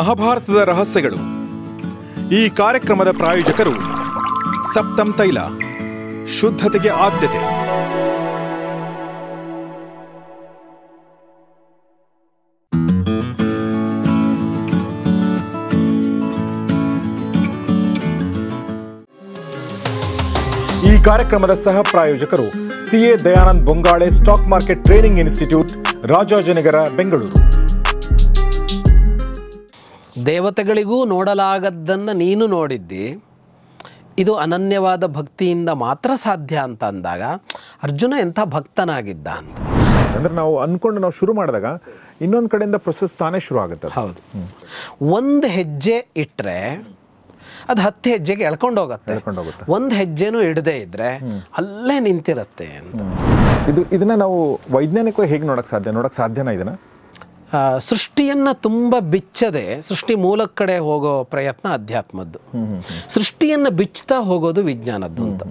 ಮಹಾಭಾರತದ ರಹಸ್ಯಗಳು ಈ ಕಾರ್ಯಕ್ರಮದ ಪ್ರಾಯೋಜಕರು ಸಪ್ತಂ ತೈಲ ಶುದ್ಧತೆಗೆ ಆದ್ಯತೆ ಈ ಕಾರ್ಯಕ್ರಮದ ಸಹ ಪ್ರಾಯೋಜಕರು CA Dayanand Bongale stock market training institute Rajajinagar Bengaluru ದೇವತೆಗಳಿಗೂ ನೋಡಲಾಗದ್ದನ್ನು ನೀನು ನೋಡಿದ್ದಿ ಇದು ಅನನ್ಯವಾದ ಭಕ್ತಿಯಿಂದ ಮಾತ್ರ ಸಾಧ್ಯ ಅಂತ ಅಂದಾಗ ಅರ್ಜುನ ಎಂಥ ಭಕ್ತನಾಗಿದ್ದ ಅಂತ ಅಂದರೆ ನಾವು ಅಂದ್ಕೊಂಡು ನಾವು ಶುರು ಮಾಡಿದಾಗ ಇನ್ನೊಂದು ಕಡೆಯಿಂದ ಪ್ರೊಸೆಸ್ ತಾನೇ ಶುರು ಆಗುತ್ತೆ ಹೌದು ಒಂದು ಹೆಜ್ಜೆ ಇಟ್ಟರೆ ಅದು ಹತ್ತು ಹೆಜ್ಜೆಗೆ ಎಳ್ಕೊಂಡು ಹೋಗುತ್ತೆ ಒಂದು ಹೆಜ್ಜೆನೂ ಇಡದೇ ಇದ್ರೆ ಅಲ್ಲೇ ನಿಂತಿರುತ್ತೆ ಅಂತ ಇದು ಇದನ್ನ ನಾವು ವೈಜ್ಞಾನಿಕವಾಗಿ ಹೇಗೆ ನೋಡಕ್ಕೆ ಸಾಧ್ಯ ನೋಡಕ್ಕೆ ಸಾಧ್ಯನಾ ಇದನ್ನ ಸೃಷ್ಟಿಯನ್ನು ತುಂಬ ಬಿಚ್ಚದೆ ಸೃಷ್ಟಿ ಮೂಲ ಕಡೆ ಹೋಗೋ ಪ್ರಯತ್ನ ಅಧ್ಯಾತ್ಮದ್ದು ಸೃಷ್ಟಿಯನ್ನು ಬಿಚ್ಚುತ್ತಾ ಹೋಗೋದು ವಿಜ್ಞಾನದ್ದು ಅಂತ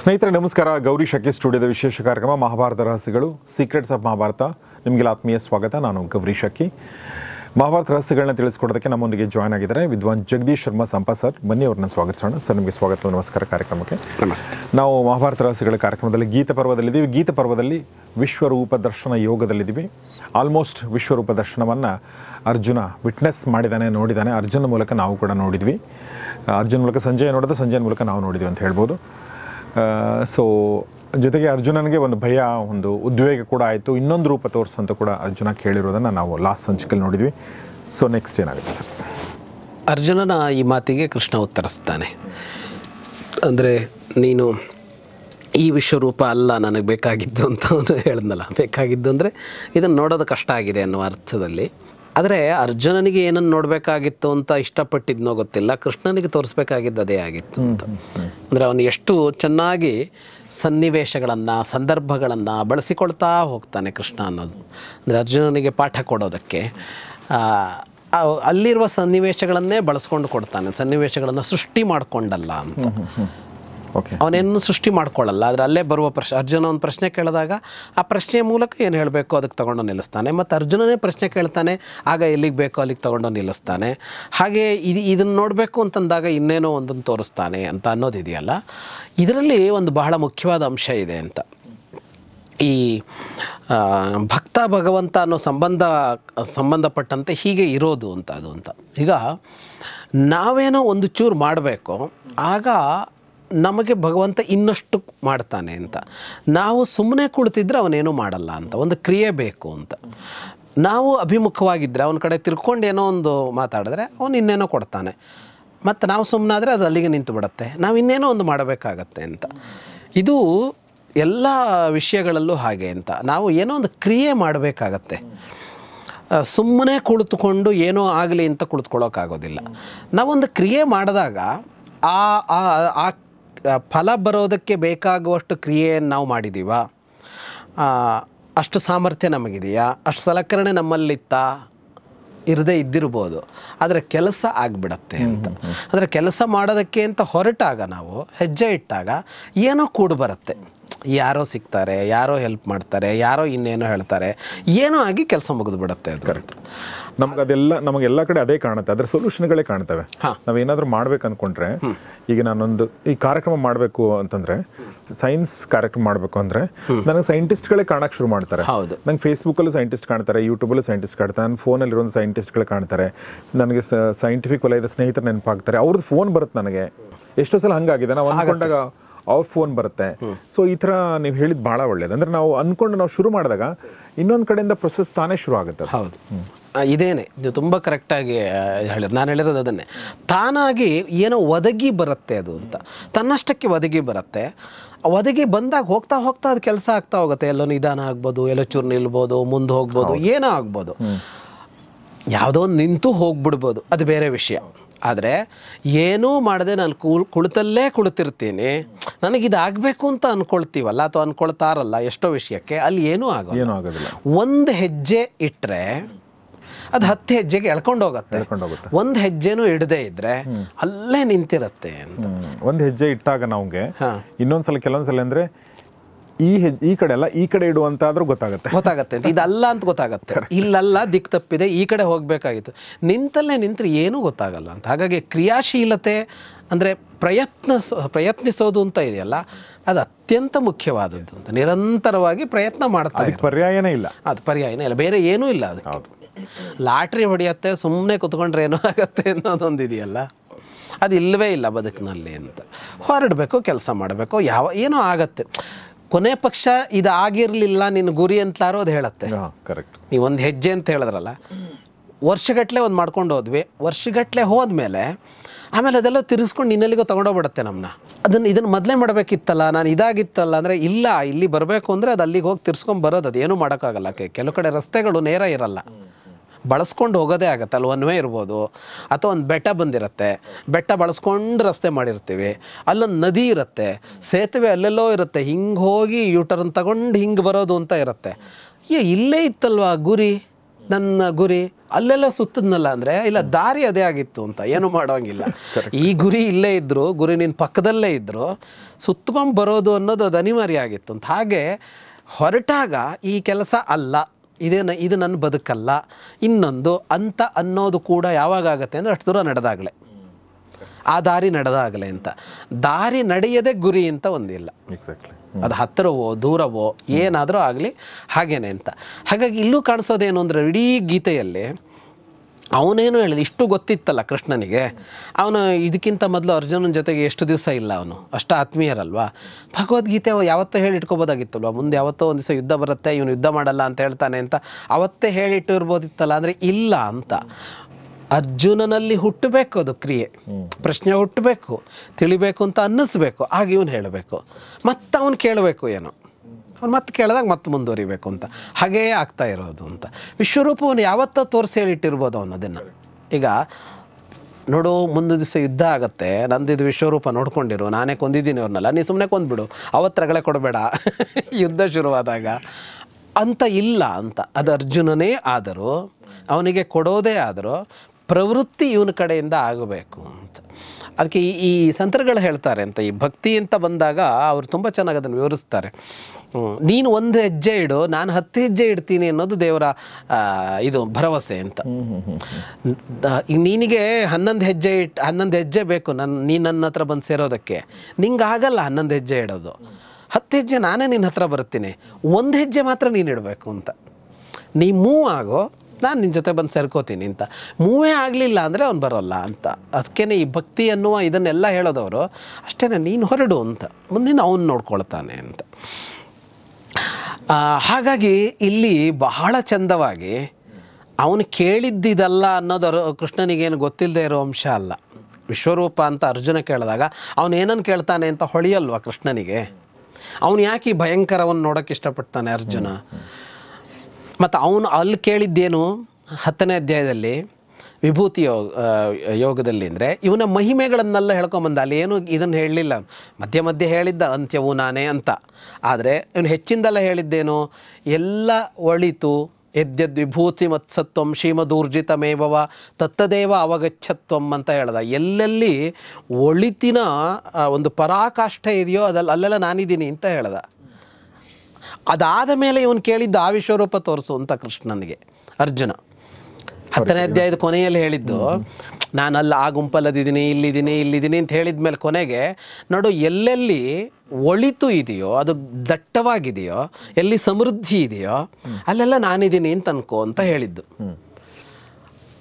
ಸ್ನೇಹಿತರೆ ನಮಸ್ಕಾರ ಗೌರಿ ಶಕಿ ಸ್ಟುಡಿಯೋದ ವಿಶೇಷ ಕಾರ್ಯಕ್ರಮ ಮಹಾಭಾರತ ರಹಸ್ಯಗಳು ಸೀಕ್ರೆಟ್ಸ್ ಆಫ್ ಮಹಾಭಾರತ ನಿಮಗೆಲ್ಲ ಆತ್ಮೀಯ ಸ್ವಾಗತ ನಾನು ಗೌರಿ ಶಕಿ ಮಹಾಭಾರತ ರಹಸ್ಯಗಳನ್ನ ತಿಳಿಸ್ಕೊಡೋದಕ್ಕೆ ನಮ್ಮೊಂದಿಗೆ ಜಾಯ್ನ್ ಆಗಿದ್ದಾರೆ ವಿದ್ವಾನ್ ಜಗದೀಶ್ ಶರ್ಮಾ ಸಂಪಾ ಸರ್ ಬನ್ನಿ ಅವ್ರನ್ನ ಸ್ವಾಗತಿಸೋಣ ಸರ್ ನಿಮಗೆ ಸ್ವಾಗತ ನಮಸ್ಕಾರ ಕಾರ್ಯಕ್ರಮಕ್ಕೆ ನಮಸ್ತೆ ನಾವು ಮಹಾಭಾರತ ರಹಸ್ಯಗಳ ಕಾರ್ಯಕ್ರಮದಲ್ಲಿ ಗೀತ ಪರ್ವದಲ್ಲಿದ್ದೀವಿ ಗೀತ ಪರ್ವದಲ್ಲಿ ವಿಶ್ವರೂಪ ದರ್ಶನ ಯೋಗದಲ್ಲಿದ್ದೀವಿ ಆಲ್ಮೋಸ್ಟ್ ವಿಶ್ವರೂಪ ದರ್ಶನವನ್ನು ಅರ್ಜುನ ವಿಟ್ನೆಸ್ ಮಾಡಿದ್ದಾನೆ ನೋಡಿದ್ದಾನೆ ಅರ್ಜುನ ಮೂಲಕ ನಾವು ಕೂಡ ನೋಡಿದ್ವಿ ಅರ್ಜುನ ಮೂಲಕ ಸಂಜಯ್ ನೋಡಿದ ಸಂಜಯನ ಮೂಲಕ ನಾವು ನೋಡಿದ್ವಿ ಅಂತ ಹೇಳ್ಬೋದು ಸೊ ಜೊತೆಗೆ ಅರ್ಜುನನಿಗೆ ಒಂದು ಭಯ ಒಂದು ಉದ್ವೇಗ ಕೂಡ ಆಯಿತು ಇನ್ನೊಂದು ರೂಪ ತೋರಿಸಂತ ಕೂಡ ಅರ್ಜುನ ಕೇಳಿರೋದನ್ನು ನಾವು ಲಾಸ್ಟ್ ಸಂಚಿಕೆಯಲ್ಲಿ ನೋಡಿದ್ವಿ ಸೊ ನೆಕ್ಸ್ಟ್ ಏನಾಗುತ್ತೆ ಸರ್ ಅರ್ಜುನನ ಈ ಮಾತಿಗೆ ಕೃಷ್ಣ ಉತ್ತರಿಸ್ತಾನೆ ಅಂದರೆ ನೀನು ಈ ವಿಶ್ವರೂಪ ಅಲ್ಲ ನನಗೆ ಬೇಕಾಗಿದ್ದು ಅಂತ ಅವನು ಹೇಳಿದ್ನಲ್ಲ ಬೇಕಾಗಿದ್ದು ಅಂದರೆ ಇದನ್ನು ನೋಡೋದು ಕಷ್ಟ ಆಗಿದೆ ಅನ್ನುವ ಅರ್ಥದಲ್ಲಿ ಆದರೆ ಅರ್ಜುನನಿಗೆ ಏನನ್ನು ನೋಡಬೇಕಾಗಿತ್ತು ಅಂತ ಇಷ್ಟಪಟ್ಟಿದ್ನೋ ಗೊತ್ತಿಲ್ಲ ಕೃಷ್ಣನಿಗೆ ತೋರಿಸ್ಬೇಕಾಗಿದ್ದು ಅದೇ ಆಗಿತ್ತು ಅಂತ ಅಂದರೆ ಅವನು ಎಷ್ಟು ಚೆನ್ನಾಗಿ ಸನ್ನಿವೇಶಗಳನ್ನು ಸಂದರ್ಭಗಳನ್ನು ಬಳಸಿಕೊಳ್ತಾ ಹೋಗ್ತಾನೆ ಕೃಷ್ಣ ಅನ್ನೋದು ಅಂದರೆ ಅರ್ಜುನನಿಗೆ ಪಾಠ ಕೊಡೋದಕ್ಕೆ ಅಲ್ಲಿರುವ ಸನ್ನಿವೇಶಗಳನ್ನೇ ಬಳಸ್ಕೊಂಡು ಕೊಡ್ತಾನೆ ಸನ್ನಿವೇಶಗಳನ್ನು ಸೃಷ್ಟಿ ಮಾಡಿಕೊಂಡಲ್ಲ ಅಂತ ಅವನೇನು ಸೃಷ್ಟಿ ಮಾಡ್ಕೊಳ್ಳಲ್ಲ ಆದರೆ ಅಲ್ಲೇ ಬರುವ ಪ್ರಶ್ನೆ ಅರ್ಜುನ ಒಂದು ಪ್ರಶ್ನೆ ಕೇಳಿದಾಗ ಆ ಪ್ರಶ್ನೆಯ ಮೂಲಕ ಏನು ಹೇಳಬೇಕು ಅದಕ್ಕೆ ತಗೊಂಡು ನಿಲ್ಲಿಸ್ತಾನೆ ಮತ್ತು ಅರ್ಜುನನೇ ಪ್ರಶ್ನೆ ಕೇಳ್ತಾನೆ ಆಗ ಎಲ್ಲಿಗೆ ಬೇಕೋ ಅಲ್ಲಿಗೆ ತಗೊಂಡು ನಿಲ್ಲಿಸ್ತಾನೆ ಹಾಗೆ ಇದು ಇದನ್ನು ನೋಡಬೇಕು ಅಂತಂದಾಗ ಇನ್ನೇನೋ ಒಂದನ್ನು ತೋರಿಸ್ತಾನೆ ಅಂತ ಅನ್ನೋದಿದೆಯಲ್ಲ ಇದರಲ್ಲಿ ಒಂದು ಬಹಳ ಮುಖ್ಯವಾದ ಅಂಶ ಇದೆ ಅಂತ ಈ ಭಕ್ತ ಭಗವಂತ ಅನ್ನೋ ಸಂಬಂಧ ಸಂಬಂಧಪಟ್ಟಂತೆ ಹೀಗೆ ಇರೋದು ಅಂತ ಅದು ಅಂತ ಈಗ ನಾವೇನೋ ಒಂದು ಚೂರು ಮಾಡಬೇಕು ಆಗ ನಮಗೆ ಭಗವಂತ ಇನ್ನಷ್ಟು ಮಾಡ್ತಾನೆ ಅಂತ ನಾವು ಸುಮ್ಮನೆ ಕುಳಿತಿದ್ರೆ ಅವನೇನೂ ಮಾಡಲ್ಲ ಅಂತ ಒಂದು ಕ್ರಿಯೆ ಬೇಕು ಅಂತ ನಾವು ಅಭಿಮುಖವಾಗಿದ್ದರೆ ಅವನ ಕಡೆ ತಿರ್ಕೊಂಡು ಏನೋ ಒಂದು ಮಾತಾಡಿದ್ರೆ ಅವನು ಇನ್ನೇನೋ ಕೊಡ್ತಾನೆ ಮತ್ತು ನಾವು ಸುಮ್ಮನಾದರೆ ಅದು ಅಲ್ಲಿಗೆ ನಿಂತು ಬಿಡುತ್ತೆ ನಾವು ಇನ್ನೇನೋ ಒಂದು ಮಾಡಬೇಕಾಗತ್ತೆ ಅಂತ ಇದು ಎಲ್ಲ ವಿಷಯಗಳಲ್ಲೂ ಹಾಗೆ ಅಂತ ನಾವು ಏನೋ ಒಂದು ಕ್ರಿಯೆ ಮಾಡಬೇಕಾಗತ್ತೆ ಸುಮ್ಮನೆ ಕುಳಿತುಕೊಂಡು ಏನೋ ಆಗಲಿ ಅಂತ ಕುಳಿತುಕೊಳ್ಳೋಕ್ಕಾಗೋದಿಲ್ಲ ನಾವೊಂದು ಕ್ರಿಯೆ ಮಾಡಿದಾಗ ಆ ಆ ಫಲ ಬರೋದಕ್ಕೆ ಬೇಕಾಗುವಷ್ಟು ಕ್ರಿಯೆಯನ್ನು ನಾವು ಮಾಡಿದ್ದೀವ ಅಷ್ಟು ಸಾಮರ್ಥ್ಯ ನಮಗಿದೆಯಾ ಅಷ್ಟು ಸಲಕರಣೆ ನಮ್ಮಲ್ಲಿತ್ತ ಇರದೇ ಇದ್ದಿರ್ಬೋದು ಆದರೆ ಕೆಲಸ ಆಗಿಬಿಡತ್ತೆ ಅಂತ ಅಂದರೆ ಕೆಲಸ ಮಾಡೋದಕ್ಕೆ ಅಂತ ಹೊರಟಾಗ ನಾವು ಹೆಜ್ಜೆ ಇಟ್ಟಾಗ ಏನೋ ಕೂಡ ಬರುತ್ತೆ ಯಾರೋ ಸಿಗ್ತಾರೆ ಯಾರೋ ಹೆಲ್ಪ್ ಮಾಡ್ತಾರೆ ಯಾರೋ ಇನ್ನೇನೋ ಹೇಳ್ತಾರೆ ಏನೋ ಆಗಿ ಕೆಲಸ ಮುಗಿದು ಬಿಡುತ್ತೆ ಅದು ನಮ್ಗೆ ಅದೆಲ್ಲ ನಮಗೆ ಎಲ್ಲ ಕಡೆ ಅದೇ ಕಾಣುತ್ತೆ ಅದರ ಸೊಲ್ಯೂಷನ್ಗಳೇ ಕಾಣ್ತವೆ ಏನಾದ್ರು ಮಾಡ್ಬೇಕು ಅನ್ಕೊಂಡ್ರೆ ಈಗ ನಾನೊಂದು ಈ ಕಾರ್ಯಕ್ರಮ ಮಾಡಬೇಕು ಅಂತಂದ್ರೆ ಸೈನ್ಸ್ ಕಾರ್ಯಕ್ರಮ ಮಾಡಬೇಕು ಅಂದ್ರೆ ನನಗೆ ಸೈಂಟಿಸ್ಟ್ಗಳೇ ಕಾಣಕ್ ಶುರು ಮಾಡ್ತಾರೆ ನಂಗೆ ಫೇಸ್ಬುಕ್ಕಲ್ಲೂ ಸೈಂಟಿಸ್ಟ್ ಕಾಣ್ತಾರೆ ಯೂಟ್ಯೂಬಲ್ಲೂ ಸೈಂಟಿಸ್ಟ್ ಕಾಣ್ತಾರೆ ನನ್ನ ಅಲ್ಲಿರೋ ಒಂದು ಸೈಂಟಿಸ್ಟ್ಗಳು ಕಾಣ್ತಾರೆ ನನಗೆ ಸೈಂಟಿಫಿಕ್ ವಲಯದ ಸ್ನೇಹಿತರ ನೆನಪಾಗ್ತಾರೆ ಅವ್ರದ್ದು ಫೋನ್ ಬರುತ್ತೆ ನನಗೆ ಎಷ್ಟೋ ಸಲ ಹಂಗಾಗಿದೆ ನಾವು ಅನ್ಕೊಂಡಾಗ ಅವ್ರ ಫೋನ್ ಬರುತ್ತೆ ಸೊ ಈ ಥರ ನೀವು ಹೇಳಿದ್ ಭಾಳ ಒಳ್ಳೇದು ಅಂದ್ರೆ ನಾವು ಅನ್ಕೊಂಡು ನಾವು ಶುರು ಮಾಡಿದಾಗ ಇನ್ನೊಂದು ಕಡೆಯಿಂದ ಪ್ರೊಸೆಸ್ ತಾನೇ ಶುರು ಆಗುತ್ತೆ ಹೌದು ಇದೇನೆ ಇದು ತುಂಬ ಕರೆಕ್ಟಾಗಿ ಹೇಳಿದ್ರು ನಾನು ಹೇಳಿರೋದು ಅದನ್ನೇ ತಾನಾಗಿ ಏನೋ ಒದಗಿ ಬರುತ್ತೆ ಅದು ಅಂತ ತನ್ನಷ್ಟಕ್ಕೆ ಒದಗಿ ಬರುತ್ತೆ ಒದಗಿ ಬಂದಾಗ ಹೋಗ್ತಾ ಹೋಗ್ತಾ ಅದು ಕೆಲಸ ಆಗ್ತಾ ಹೋಗುತ್ತೆ ಎಲ್ಲೋ ನಿಧಾನ ಆಗ್ಬೋದು ಎಲ್ಲೋ ಚೂರು ನಿಲ್ಬೋದು ಮುಂದೆ ಹೋಗ್ಬೋದು ಏನೋ ಆಗ್ಬೋದು ಯಾವುದೋ ಒಂದು ನಿಂತು ಹೋಗ್ಬಿಡ್ಬೋದು ಅದು ಬೇರೆ ವಿಷಯ ಆದರೆ ಏನೂ ಮಾಡದೆ ನಾನು ಕೂ ಕುಳಿತಲ್ಲೇ ಕುಳಿತಿರ್ತೀನಿ ನನಗಿದಾಗಬೇಕು ಅಂತ ಅಂದ್ಕೊಳ್ತೀವಲ್ಲ ಅಥವಾ ಅನ್ಕೊಳ್ತಾರಲ್ಲ ಎಷ್ಟೋ ವಿಷಯಕ್ಕೆ ಅಲ್ಲಿ ಏನೂ ಆಗೋದು ಒಂದು ಹೆಜ್ಜೆ ಇಟ್ಟರೆ ಅದು ಹತ್ತು ಹೆಜ್ಜೆಗೆ ಎಳ್ಕೊಂಡು ಹೋಗುತ್ತೆ ಒಂದು ಹೆಜ್ಜೆನೂ ಇಡದೇ ಇದ್ರೆ ಅಲ್ಲೇ ನಿಂತಿರತ್ತೆ ಅಂತ ಒಂದು ಹೆಜ್ಜೆ ಇಟ್ಟಾಗ ನಮಗೆ ಇನ್ನೊಂದ್ಸಲ ಕೆಲವೊಂದ್ಸಲ ಅಂದ್ರೆ ಈ ಹೆಜ್ ಈ ಕಡೆ ಅಲ್ಲ ಈ ಕಡೆ ಇಡುವಂತಾದ್ರೂ ಗೊತ್ತಾಗುತ್ತೆ ಗೊತ್ತಾಗುತ್ತೆ ಇದಲ್ಲ ಅಂತ ಗೊತ್ತಾಗುತ್ತೆ ಇಲ್ಲಲ್ಲ ದಿಕ್ ತಪ್ಪಿದೆ ಈ ಕಡೆ ಹೋಗ್ಬೇಕಾಗಿತ್ತು ನಿಂತಲ್ಲೇ ನಿಂತ್ರೆ ಏನೂ ಗೊತ್ತಾಗಲ್ಲ ಅಂತ ಹಾಗಾಗಿ ಕ್ರಿಯಾಶೀಲತೆ ಅಂದ್ರೆ ಪ್ರಯತ್ನ ಪ್ರಯತ್ನಿಸೋದು ಅಂತ ಇದೆಯಲ್ಲ ಅದು ಅತ್ಯಂತ ಮುಖ್ಯವಾದದ್ದು ನಿರಂತರವಾಗಿ ಪ್ರಯತ್ನ ಮಾಡ್ತಾರೆ ಪರ್ಯಾಯನೇ ಇಲ್ಲ ಅದು ಪರ್ಯಾಯನೇ ಇಲ್ಲ ಬೇರೆ ಏನೂ ಇಲ್ಲ ಅದಕ್ಕೆ ಲಾಟ್ರಿ ಹೊಡೆಯತ್ತೆ ಸುಮ್ಮನೆ ಕುತ್ಕೊಂಡ್ರೆ ಏನೋ ಆಗುತ್ತೆ ಇದೆಯಲ್ಲ ಅದು ಇಲ್ಲವೇ ಇಲ್ಲ ಬದುಕಿನಲ್ಲಿ ಅಂತ ಹೊರಡಬೇಕು ಕೆಲಸ ಮಾಡಬೇಕು ಯಾವ ಏನೋ ಆಗತ್ತೆ ಕೊನೆ ಪಕ್ಷ ಇದು ಆಗಿರಲಿಲ್ಲ ನಿನ್ನ ಗುರಿ ಅಂತಲಾರೋ ಅದು ಹೇಳುತ್ತೆ ಕರೆಕ್ಟ್ ಹೆಜ್ಜೆ ಅಂತ ಹೇಳಿದ್ರಲ್ಲ ವರ್ಷಗಟ್ಟಲೆ ಒಂದು ಮಾಡ್ಕೊಂಡು ಹೋದ್ವಿ ವರ್ಷಗಟ್ಟಲೆ ಹೋದ್ಮೇಲೆ ಆಮೇಲೆ ಅದೆಲ್ಲ ತಿರ್ಸ್ಕೊಂಡು ನಿನ್ನೆಲ್ಲಿಗೂ ತೊಗೊಂಡೋಗ್ಬಿಡತ್ತೆ ನಮ್ಮನ್ನ ಅದನ್ನು ಇದನ್ನು ಮೊದಲೇ ಮಾಡಬೇಕಿತ್ತಲ್ಲ ನಾನು ಇದಾಗಿತ್ತಲ್ಲ ಅಂದರೆ ಇಲ್ಲ ಇಲ್ಲಿ ಬರಬೇಕು ಅಂದರೆ ಅದು ಅಲ್ಲಿಗೆ ಹೋಗಿ ತಿರ್ಸ್ಕೊಂಡು ಬರೋದು ಅದೇನು ಮಾಡೋಕ್ಕಾಗಲ್ಲ ಕೆಲವು ಕಡೆ ರಸ್ತೆಗಳು ನೇರ ಇರಲ್ಲ ಬಳಸ್ಕೊಂಡು ಹೋಗೋದೇ ಆಗುತ್ತೆ ಅಲ್ಲಿ ಒನ್ ವೇ ಇರ್ಬೋದು ಅಥವಾ ಒಂದು ಬೆಟ್ಟ ಬಂದಿರುತ್ತೆ ಬೆಟ್ಟ ಬಳಸ್ಕೊಂಡು ರಸ್ತೆ ಮಾಡಿರ್ತೀವಿ ಅಲ್ಲೊಂದು ನದಿ ಇರುತ್ತೆ ಸೇತುವೆ ಅಲ್ಲೆಲ್ಲೋ ಇರುತ್ತೆ ಹಿಂಗೆ ಹೋಗಿ ಯೂಟರ್ನ್ ತಗೊಂಡು ಹಿಂಗೆ ಬರೋದು ಅಂತ ಇರುತ್ತೆ ಏ ಇಲ್ಲೇ ಇತ್ತಲ್ವಾ ಗುರಿ ನನ್ನ ಗುರಿ ಅಲ್ಲೆಲ್ಲ ಸುತ್ತದ್ನಲ್ಲ ಅಂದರೆ ಇಲ್ಲ ದಾರಿ ಅದೇ ಆಗಿತ್ತು ಅಂತ ಏನು ಮಾಡೋಂಗಿಲ್ಲ ಈ ಗುರಿ ಇಲ್ಲೇ ಇದ್ದರು ಗುರಿ ನಿನ್ನ ಪಕ್ಕದಲ್ಲೇ ಇದ್ದರು ಸುತ್ತಕೊಂಡು ಬರೋದು ಅನ್ನೋದು ಅದು ಅನಿವಾರ್ಯ ಆಗಿತ್ತು ಅಂತ ಹಾಗೆ ಹೊರಟಾಗ ಈ ಕೆಲಸ ಅಲ್ಲ ಇದೇ ಇದು ನನ್ನ ಬದುಕಲ್ಲ ಇನ್ನೊಂದು ಅಂತ ಅನ್ನೋದು ಕೂಡ ಯಾವಾಗತ್ತೆ ಅಂದರೆ ಅಷ್ಟು ದೂರ ನಡೆದಾಗಲೇ ಆ ದಾರಿ ನಡೆದಾಗಲೇ ಅಂತ ದಾರಿ ನಡೆಯದೆ ಗುರಿ ಅಂತ ಒಂದಿಲ್ಲ ಎಕ್ಸಾಕ್ಟ್ಲಿ ಅದು ಹತ್ತಿರವೋ ದೂರವೋ ಏನಾದರೂ ಆಗಲಿ ಹಾಗೇನೆ ಅಂತ ಹಾಗಾಗಿ ಇಲ್ಲೂ ಕಾಣಿಸೋದೇನು ಅಂದರೆ ಇಡೀ ಗೀತೆಯಲ್ಲಿ ಅವನೇನು ಹೇಳಿದ ಇಷ್ಟು ಗೊತ್ತಿತ್ತಲ್ಲ ಕೃಷ್ಣನಿಗೆ ಅವನು ಇದಕ್ಕಿಂತ ಮೊದಲು ಅರ್ಜುನನ ಜೊತೆಗೆ ಎಷ್ಟು ದಿವಸ ಇಲ್ಲ ಅವನು ಅಷ್ಟು ಆತ್ಮೀಯರಲ್ವಾ ಭಗವದ್ಗೀತೆ ಅವ ಯಾವತ್ತೋ ಹೇಳಿಟ್ಕೋಬೋದಾಗಿತ್ತಲ್ವ ಮುಂದೆ ಯಾವತ್ತೋ ಒಂದು ದಿವಸ ಯುದ್ಧ ಬರುತ್ತೆ ಇವನು ಯುದ್ಧ ಮಾಡಲ್ಲ ಅಂತ ಹೇಳ್ತಾನೆ ಅಂತ ಅವತ್ತೇ ಹೇಳಿಟ್ಟಿರ್ಬೋದಿತ್ತಲ್ಲ ಅಂದರೆ ಇಲ್ಲ ಅಂತ ಅರ್ಜುನನಲ್ಲಿ ಹುಟ್ಟಬೇಕು ಅದು ಕ್ರಿಯೆ ಪ್ರಶ್ನೆ ಹುಟ್ಟಬೇಕು ತಿಳಿಬೇಕು ಅಂತ ಅನ್ನಿಸ್ಬೇಕು ಆಗ ಇವನು ಹೇಳಬೇಕು ಮತ್ತು ಅವನು ಕೇಳಬೇಕು ಏನು ಅವ್ನು ಮತ್ತೆ ಕೇಳಿದಾಗ ಮತ್ತೆ ಮುಂದುವರಿಬೇಕು ಅಂತ ಹಾಗೇ ಆಗ್ತಾ ಇರೋದು ಅಂತ ವಿಶ್ವರೂಪವನ್ನು ಯಾವತ್ತೋ ತೋರಿಸಿ ಹೇಳಿಟ್ಟಿರ್ಬೋದು ಅವನು ಈಗ ನೋಡು ಮುಂದೆ ದಿವಸ ಯುದ್ಧ ಆಗುತ್ತೆ ನಂದಿದ್ದು ವಿಶ್ವರೂಪ ನೋಡ್ಕೊಂಡಿರು ನಾನೇ ಕೊಂದಿದ್ದೀನಿ ಅವ್ರನ್ನೆಲ್ಲ ನೀ ಸುಮ್ಮನೆ ಕೊಂದ್ಬಿಡು ಅವತ್ತು ಕೊಡಬೇಡ ಯುದ್ಧ ಶುರುವಾದಾಗ ಅಂತ ಇಲ್ಲ ಅಂತ ಅದು ಅರ್ಜುನನೇ ಆದರೂ ಅವನಿಗೆ ಕೊಡೋದೇ ಆದರೂ ಪ್ರವೃತ್ತಿ ಇವನ ಕಡೆಯಿಂದ ಆಗಬೇಕು ಅಂತ ಅದಕ್ಕೆ ಈ ಈ ಸಂತರುಗಳು ಹೇಳ್ತಾರೆ ಅಂತ ಈ ಭಕ್ತಿ ಅಂತ ಬಂದಾಗ ಅವರು ತುಂಬ ಚೆನ್ನಾಗಿ ಅದನ್ನು ವಿವರಿಸ್ತಾರೆ ನೀನು ಒಂದು ಹೆಜ್ಜೆ ಇಡು ನಾನು ಹತ್ತು ಹೆಜ್ಜೆ ಇಡ್ತೀನಿ ಅನ್ನೋದು ದೇವರ ಇದು ಭರವಸೆ ಅಂತ ನಿನಗೆ ಹನ್ನೊಂದು ಹೆಜ್ಜೆ ಇಟ್ ಹನ್ನೊಂದು ಹೆಜ್ಜೆ ಬೇಕು ನನ್ನ ನೀನು ನನ್ನ ಹತ್ರ ಬಂದು ಸೇರೋದಕ್ಕೆ ನಿಂಗೆ ಆಗಲ್ಲ ಹನ್ನೊಂದು ಹೆಜ್ಜೆ ಇಡೋದು ಹತ್ತು ಹೆಜ್ಜೆ ನಾನೇ ನಿನ್ನ ಹತ್ರ ಬರ್ತೀನಿ ಒಂದು ಹೆಜ್ಜೆ ಮಾತ್ರ ನೀನು ಇಡಬೇಕು ಅಂತ ನೀ ಮೂವ್ ಆಗೋ ನಾನು ನಿನ್ನ ಜೊತೆ ಬಂದು ಸೇರ್ಕೋತೀನಿ ಅಂತ ಮೂವೇ ಆಗಲಿಲ್ಲ ಅಂದರೆ ಅವ್ನು ಬರೋಲ್ಲ ಅಂತ ಅದಕ್ಕೇ ಈ ಭಕ್ತಿ ಅನ್ನುವ ಇದನ್ನೆಲ್ಲ ಹೇಳೋದವರು ಅಷ್ಟೇ ನೀನು ಹೊರಡು ಅಂತ ಮುಂದಿನ ಅವನು ನೋಡ್ಕೊಳ್ತಾನೆ ಅಂತ ಹಾಗಾಗಿ ಇಲ್ಲಿ ಬಹಳ ಚಂದವಾಗಿ ಅವನು ಕೇಳಿದ್ದಿದಲ್ಲ ಅನ್ನೋದು ಕೃಷ್ಣನಿಗೇನು ಗೊತ್ತಿಲ್ಲದೆ ಇರೋ ಅಂಶ ಅಲ್ಲ ವಿಶ್ವರೂಪ ಅಂತ ಅರ್ಜುನ ಕೇಳಿದಾಗ ಅವನೇನನ್ನು ಕೇಳ್ತಾನೆ ಅಂತ ಹೊಳೆಯಲ್ವ ಕೃಷ್ಣನಿಗೆ ಅವನು ಯಾಕೆ ಈ ಭಯಂಕರವನ್ನು ನೋಡೋಕೆ ಇಷ್ಟಪಡ್ತಾನೆ ಅರ್ಜುನ ಮತ್ತು ಅವನು ಅಲ್ಲಿ ಕೇಳಿದ್ದೇನು ಹತ್ತನೇ ಅಧ್ಯಾಯದಲ್ಲಿ ವಿಭೂತಿ ಯೋಗ ಯೋಗದಲ್ಲಿ ಅಂದರೆ ಇವನ ಮಹಿಮೆಗಳನ್ನೆಲ್ಲ ಹೇಳ್ಕೊಂಬಂದ ಅಲ್ಲಿ ಏನು ಇದನ್ನು ಹೇಳಲಿಲ್ಲ ಮಧ್ಯೆ ಮಧ್ಯೆ ಹೇಳಿದ್ದ ಅಂತ್ಯವು ನಾನೇ ಅಂತ ಆದರೆ ಇವನು ಹೆಚ್ಚಿಂದೆಲ್ಲ ಹೇಳಿದ್ದೇನು ಎಲ್ಲ ಒಳಿತು ಎದ್ದೆದ್ದು ವಿಭೂತಿ ಮತ್ಸತ್ವಂ ಮೇಭವ ತತ್ತದೇವ ಅವಗಚ್ಛತ್ವಂ ಅಂತ ಹೇಳ್ದ ಎಲ್ಲೆಲ್ಲಿ ಒಳಿತಿನ ಒಂದು ಪರಾಕಾಷ್ಠೆ ಇದೆಯೋ ಅದಲ್ಲಿ ಅಲ್ಲೆಲ್ಲ ನಾನಿದ್ದೀನಿ ಅಂತ ಹೇಳ್ದ ಅದಾದ ಮೇಲೆ ಇವನು ಕೇಳಿದ್ದ ಆ ವಿಶ್ವರೂಪ ತೋರಿಸು ಅಂತ ಕೃಷ್ಣನಿಗೆ ಅರ್ಜುನ ಹತ್ತನೇ ಅಧ್ಯಾಯದ ಕೊನೆಯಲ್ಲಿ ಹೇಳಿದ್ದು ನಾನು ಅಲ್ಲಿ ಆ ಗುಂಪಲ್ಲದಿದ್ದೀನಿ ಇಲ್ಲಿದ್ದೀನಿ ಇಲ್ಲಿದ್ದೀನಿ ಅಂತ ಹೇಳಿದ ಮೇಲೆ ಕೊನೆಗೆ ನೋಡು ಎಲ್ಲೆಲ್ಲಿ ಒಳಿತು ಇದೆಯೋ ಅದು ದಟ್ಟವಾಗಿದೆಯೋ ಎಲ್ಲಿ ಸಮೃದ್ಧಿ ಇದೆಯೋ ಅಲ್ಲೆಲ್ಲ ನಾನಿದ್ದೀನಿ ಅಂತ ಅನ್ಕೋ ಅಂತ ಹೇಳಿದ್ದು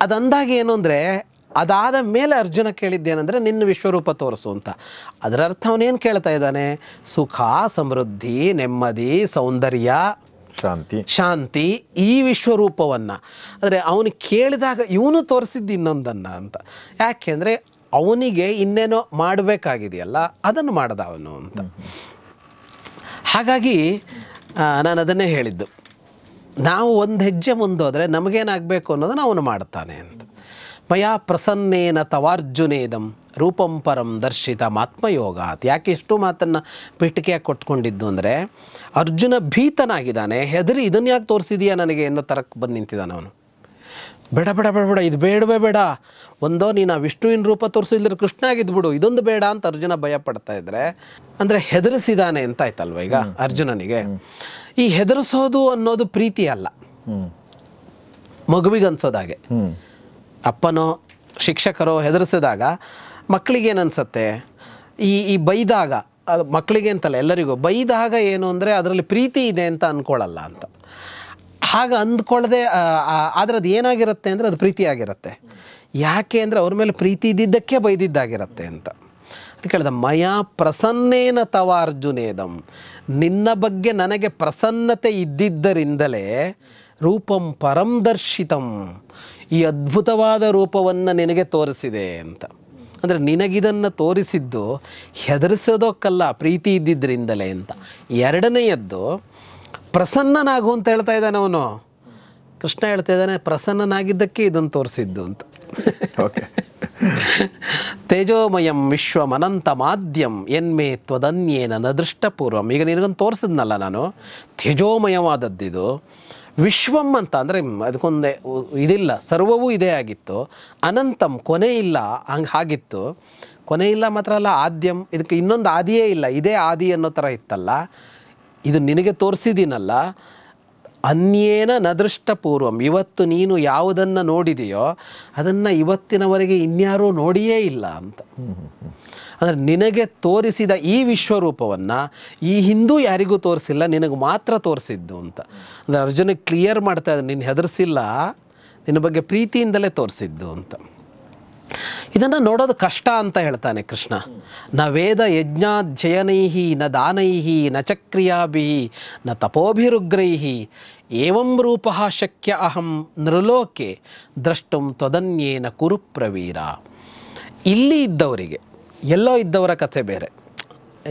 ಅದಂದಾಗ ಏನು ಅಂದರೆ ಅದಾದ ಮೇಲೆ ಅರ್ಜುನ ಕೇಳಿದ್ದೇನೆಂದರೆ ನಿನ್ನ ವಿಶ್ವರೂಪ ತೋರಿಸು ಅಂತ ಅದರ ಅರ್ಥ ಅವನೇನು ಕೇಳ್ತಾ ಇದ್ದಾನೆ ಸುಖ ಸಮೃದ್ಧಿ ನೆಮ್ಮದಿ ಸೌಂದರ್ಯ ಶಾಂತಿ ಶಾಂತಿ ಈ ವಿಶ್ವರೂಪವನ್ನ ಅಂದರೆ ಅವನು ಕೇಳಿದಾಗ ಇವನು ತೋರಿಸಿದ್ದು ಇನ್ನೊಂದನ್ನು ಅಂತ ಯಾಕೆಂದ್ರೆ ಅವನಿಗೆ ಇನ್ನೇನೋ ಮಾಡಬೇಕಾಗಿದೆಯಲ್ಲ ಅದನ್ನು ಮಾಡಿದ ಅವನು ಅಂತ ಹಾಗಾಗಿ ನಾನು ಅದನ್ನೇ ಹೇಳಿದ್ದು ನಾವು ಒಂದು ಹೆಜ್ಜೆ ಮುಂದೋದರೆ ನಮಗೇನಾಗಬೇಕು ಅನ್ನೋದನ್ನು ಅವನು ಮಾಡ್ತಾನೆ ಅಂತ ಮಯಾ ಪ್ರಸನ್ನೇನ ತವಾರ್ಜುನೇದಂ ರೂಪಂ ಪರಂ ದರ್ಶಿತ ಮಾತ್ಮಯೋಗ ಯಾಕೆ ಇಷ್ಟು ಮಾತನ್ನು ಪೀಠಿಕೆಯಾಗಿ ಕೊಟ್ಕೊಂಡಿದ್ದು ಅಂದರೆ ಅರ್ಜುನ ಭೀತನಾಗಿದ್ದಾನೆ ಹೆದರಿ ಇದನ್ನು ಯಾಕೆ ತೋರಿಸಿದೀಯಾ ನನಗೆ ಎನ್ನೋ ತರಕ್ಕೆ ಬಂದು ನಿಂತಿದ್ದಾನೆ ಅವನು ಬೇಡ ಬೇಡ ಬೇಡ ಬೇಡ ಇದು ಬೇಡವೇ ಬೇಡ ಒಂದೋ ನೀನು ವಿಷ್ಣುವಿನ ರೂಪ ತೋರಿಸಿದ್ರೆ ಕೃಷ್ಣ ಆಗಿದ್ಬಿಡು ಇದೊಂದು ಬೇಡ ಅಂತ ಅರ್ಜುನ ಭಯ ಪಡ್ತಾ ಇದ್ರೆ ಅಂದರೆ ಹೆದರಿಸಿದಾನೆ ಅಂತ ಆಯ್ತಲ್ವ ಈಗ ಅರ್ಜುನನಿಗೆ ಈ ಹೆದರಿಸೋದು ಅನ್ನೋದು ಪ್ರೀತಿ ಅಲ್ಲ ಮಗುವಿಗೆ ಅನ್ಸೋದಾಗೆ ಅಪ್ಪನೋ ಶಿಕ್ಷಕರೋ ಹೆದರಿಸಿದಾಗ ಮಕ್ಕಳಿಗೇನಿಸುತ್ತೆ ಈ ಈ ಬೈದಾಗ ಅದು ಮಕ್ಕಳಿಗೆ ಅಂತಲ್ಲ ಎಲ್ಲರಿಗೂ ಬೈದಾಗ ಏನು ಅಂದರೆ ಅದರಲ್ಲಿ ಪ್ರೀತಿ ಇದೆ ಅಂತ ಅಂದ್ಕೊಳ್ಳಲ್ಲ ಅಂತ ಹಾಗೆ ಅಂದ್ಕೊಳ್ಳದೆ ಆದರೆ ಅದು ಏನಾಗಿರುತ್ತೆ ಅಂದರೆ ಅದು ಪ್ರೀತಿ ಯಾಕೆ ಅಂದರೆ ಅವ್ರ ಮೇಲೆ ಪ್ರೀತಿ ಇದ್ದಿದ್ದಕ್ಕೆ ಬೈದಿದ್ದಾಗಿರುತ್ತೆ ಅಂತ ಅದು ಕೇಳಿದ ಮಯ ಪ್ರಸನ್ನೇನ ತವ ಅರ್ಜುನೇದಂ ನಿನ್ನ ಬಗ್ಗೆ ನನಗೆ ಪ್ರಸನ್ನತೆ ಇದ್ದಿದ್ದರಿಂದಲೇ ರೂಪಂ ಪರಂ ಈ ಅದ್ಭುತವಾದ ರೂಪವನ್ನು ನಿನಗೆ ತೋರಿಸಿದೆ ಅಂತ ಅಂದರೆ ನಿನಗಿದನ್ನು ತೋರಿಸಿದ್ದು ಹೆದರಿಸೋದಕ್ಕಲ್ಲ ಪ್ರೀತಿ ಇದ್ದಿದ್ದರಿಂದಲೇ ಅಂತ ಎರಡನೆಯದ್ದು ಪ್ರಸನ್ನನಾಗು ಅಂತ ಹೇಳ್ತಾ ಇದ್ದಾನೆ ಅವನು ಕೃಷ್ಣ ಹೇಳ್ತಾ ಇದ್ದಾನೆ ಪ್ರಸನ್ನನಾಗಿದ್ದಕ್ಕೆ ಇದನ್ನು ತೋರಿಸಿದ್ದು ಅಂತ ಓಕೆ ತೇಜೋಮಯಂ ವಿಶ್ವಮನಂತ ಮಾಧ್ಯಂ ಎನ್ಮೇ ನನ್ನ ನದೃಷ್ಟಪೂರ್ವಂ ಈಗ ನಿನಗೊಂದು ತೋರಿಸಿದ್ನಲ್ಲ ನಾನು ತೇಜೋಮಯವಾದದ್ದಿದು ವಿಶ್ವಂ ಅಂತ ಅಂದರೆ ಅದಕ್ಕೊಂದೇ ಇದಿಲ್ಲ ಸರ್ವವೂ ಇದೇ ಆಗಿತ್ತು ಅನಂತಂ ಕೊನೆ ಇಲ್ಲ ಹಂಗೆ ಹಾಗಿತ್ತು ಕೊನೆ ಇಲ್ಲ ಮಾತ್ರ ಅಲ್ಲ ಆದ್ಯಂ ಇದಕ್ಕೆ ಇನ್ನೊಂದು ಆದಿಯೇ ಇಲ್ಲ ಇದೇ ಆದಿ ಅನ್ನೋ ಥರ ಇತ್ತಲ್ಲ ಇದು ನಿನಗೆ ತೋರಿಸಿದ್ದೀನಲ್ಲ ಅನ್ಯೇನ ನದೃಷ್ಟಪೂರ್ವಂ ಇವತ್ತು ನೀನು ಯಾವುದನ್ನು ನೋಡಿದೆಯೋ ಅದನ್ನು ಇವತ್ತಿನವರೆಗೆ ಇನ್ಯಾರೂ ನೋಡಿಯೇ ಇಲ್ಲ ಅಂತ ಅಂದರೆ ನಿನಗೆ ತೋರಿಸಿದ ಈ ವಿಶ್ವರೂಪವನ್ನು ಈ ಹಿಂದೂ ಯಾರಿಗೂ ತೋರಿಸಿಲ್ಲ ನಿನಗೆ ಮಾತ್ರ ತೋರಿಸಿದ್ದು ಅಂತ ಅಂದರೆ ಅರ್ಜುನ ಕ್ಲಿಯರ್ ಮಾಡ್ತಾ ಇದ್ದ ನೀನು ಹೆದರಿಸಿಲ್ಲ ನಿನ್ನ ಬಗ್ಗೆ ಪ್ರೀತಿಯಿಂದಲೇ ತೋರಿಸಿದ್ದು ಅಂತ ಇದನ್ನು ನೋಡೋದು ಕಷ್ಟ ಅಂತ ಹೇಳ್ತಾನೆ ಕೃಷ್ಣ ನ ವೇದ ಯಜ್ಞಾಧ್ಯಯನೈಹಿ ನ ದಾನೈಹಿ ನ ಚಕ್ರಿಯಾಭಿ ನ ತಪೋಭಿರುಗ್ರೈಹಿ ಏವಂ ರೂಪ ಶಕ್ಯ ಅಹಂ ನೃಲೋಕೆ ದ್ರಷ್ಟುಂ ತ್ವದನ್ಯೇನ ಕುರುಪ್ರವೀರ ಇಲ್ಲಿ ಇದ್ದವರಿಗೆ ಎಲ್ಲೋ ಇದ್ದವರ ಕಥೆ ಬೇರೆ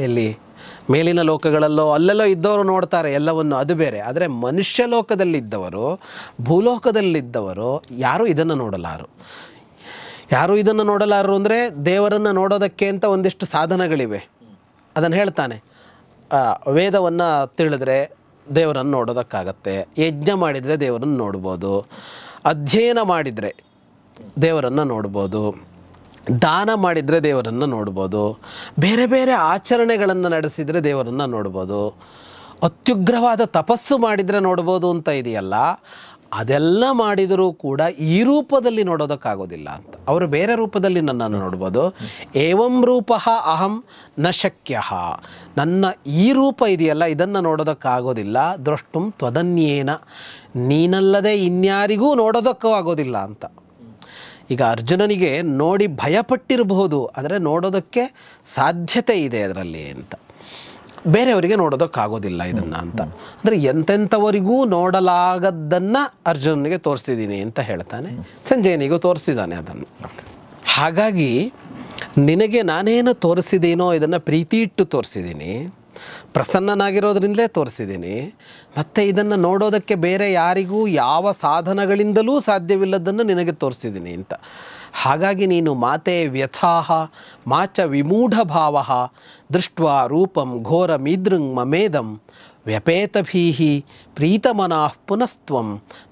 ಇಲ್ಲಿ ಮೇಲಿನ ಲೋಕಗಳಲ್ಲೋ ಅಲ್ಲೆಲ್ಲೋ ಇದ್ದವರು ನೋಡ್ತಾರೆ ಎಲ್ಲವನ್ನು ಅದು ಬೇರೆ ಆದರೆ ಮನುಷ್ಯ ಲೋಕದಲ್ಲಿದ್ದವರು ಭೂಲೋಕದಲ್ಲಿದ್ದವರು ಯಾರೂ ಇದನ್ನು ನೋಡಲಾರು ಯಾರೂ ಇದನ್ನು ನೋಡಲಾರರು ಅಂದರೆ ದೇವರನ್ನು ನೋಡೋದಕ್ಕೆ ಅಂತ ಒಂದಿಷ್ಟು ಸಾಧನಗಳಿವೆ ಅದನ್ನು ಹೇಳ್ತಾನೆ ವೇದವನ್ನು ತಿಳಿದ್ರೆ ದೇವರನ್ನು ನೋಡೋದಕ್ಕಾಗತ್ತೆ ಯಜ್ಞ ಮಾಡಿದರೆ ದೇವರನ್ನು ನೋಡ್ಬೋದು ಅಧ್ಯಯನ ಮಾಡಿದರೆ ದೇವರನ್ನು ನೋಡ್ಬೋದು ದಾನ ಮಾಡಿದರೆ ದೇವರನ್ನು ನೋಡ್ಬೋದು ಬೇರೆ ಬೇರೆ ಆಚರಣೆಗಳನ್ನು ನಡೆಸಿದರೆ ದೇವರನ್ನು ನೋಡ್ಬೋದು ಅತ್ಯುಗ್ರವಾದ ತಪಸ್ಸು ಮಾಡಿದರೆ ನೋಡ್ಬೋದು ಅಂತ ಇದೆಯಲ್ಲ ಅದೆಲ್ಲ ಮಾಡಿದರೂ ಕೂಡ ಈ ರೂಪದಲ್ಲಿ ನೋಡೋದಕ್ಕಾಗೋದಿಲ್ಲ ಅಂತ ಅವರು ಬೇರೆ ರೂಪದಲ್ಲಿ ನನ್ನನ್ನು ನೋಡ್ಬೋದು ಏವಂ ರೂಪ ಅಹಂ ನ ಶಕ್ಯ ನನ್ನ ಈ ರೂಪ ಇದೆಯಲ್ಲ ಇದನ್ನು ನೋಡೋದಕ್ಕಾಗೋದಿಲ್ಲ ದ್ರಷ್ಟುಂ ತ್ವದನ್ಯೇನ ನೀನಲ್ಲದೆ ಇನ್ಯಾರಿಗೂ ನೋಡೋದಕ್ಕೂ ಆಗೋದಿಲ್ಲ ಅಂತ ಈಗ ಅರ್ಜುನನಿಗೆ ನೋಡಿ ಭಯಪಟ್ಟಿರಬಹುದು ಆದರೆ ನೋಡೋದಕ್ಕೆ ಸಾಧ್ಯತೆ ಇದೆ ಅದರಲ್ಲಿ ಅಂತ ಬೇರೆಯವರಿಗೆ ನೋಡೋದಕ್ಕಾಗೋದಿಲ್ಲ ಇದನ್ನು ಅಂತ ಅಂದರೆ ಎಂತೆಂಥವರಿಗೂ ನೋಡಲಾಗದ್ದನ್ನು ಅರ್ಜುನನಿಗೆ ತೋರಿಸ್ತಿದ್ದೀನಿ ಅಂತ ಹೇಳ್ತಾನೆ ಸಂಜಯನಿಗೂ ತೋರಿಸಿದ್ದಾನೆ ಅದನ್ನು ಹಾಗಾಗಿ ನಿನಗೆ ನಾನೇನು ತೋರಿಸಿದ್ದೀನೋ ಇದನ್ನು ಪ್ರೀತಿ ಇಟ್ಟು ತೋರಿಸಿದ್ದೀನಿ ಪ್ರಸನ್ನನಾಗಿರೋದ್ರಿಂದಲೇ ತೋರಿಸಿದ್ದೀನಿ ಮತ್ತು ಇದನ್ನು ನೋಡೋದಕ್ಕೆ ಬೇರೆ ಯಾರಿಗೂ ಯಾವ ಸಾಧನಗಳಿಂದಲೂ ಸಾಧ್ಯವಿಲ್ಲದನ್ನು ನಿನಗೆ ತೋರಿಸಿದ್ದೀನಿ ಅಂತ ಹಾಗಾಗಿ ನೀನು ಮಾತೆ ವ್ಯಥಾಹ ಮಾಚ ವಿಮೂಢ ಭಾವ ದೃಷ್ಟ ರೂಪಂ ಘೋರ ಘೋರಮೀದೃಂಗ್ ಮಮೇದಂ ವ್ಯಪೇತಭೀಹಿ ಪ್ರೀತಮನಃ ಪುನಸ್ತ್ವಂ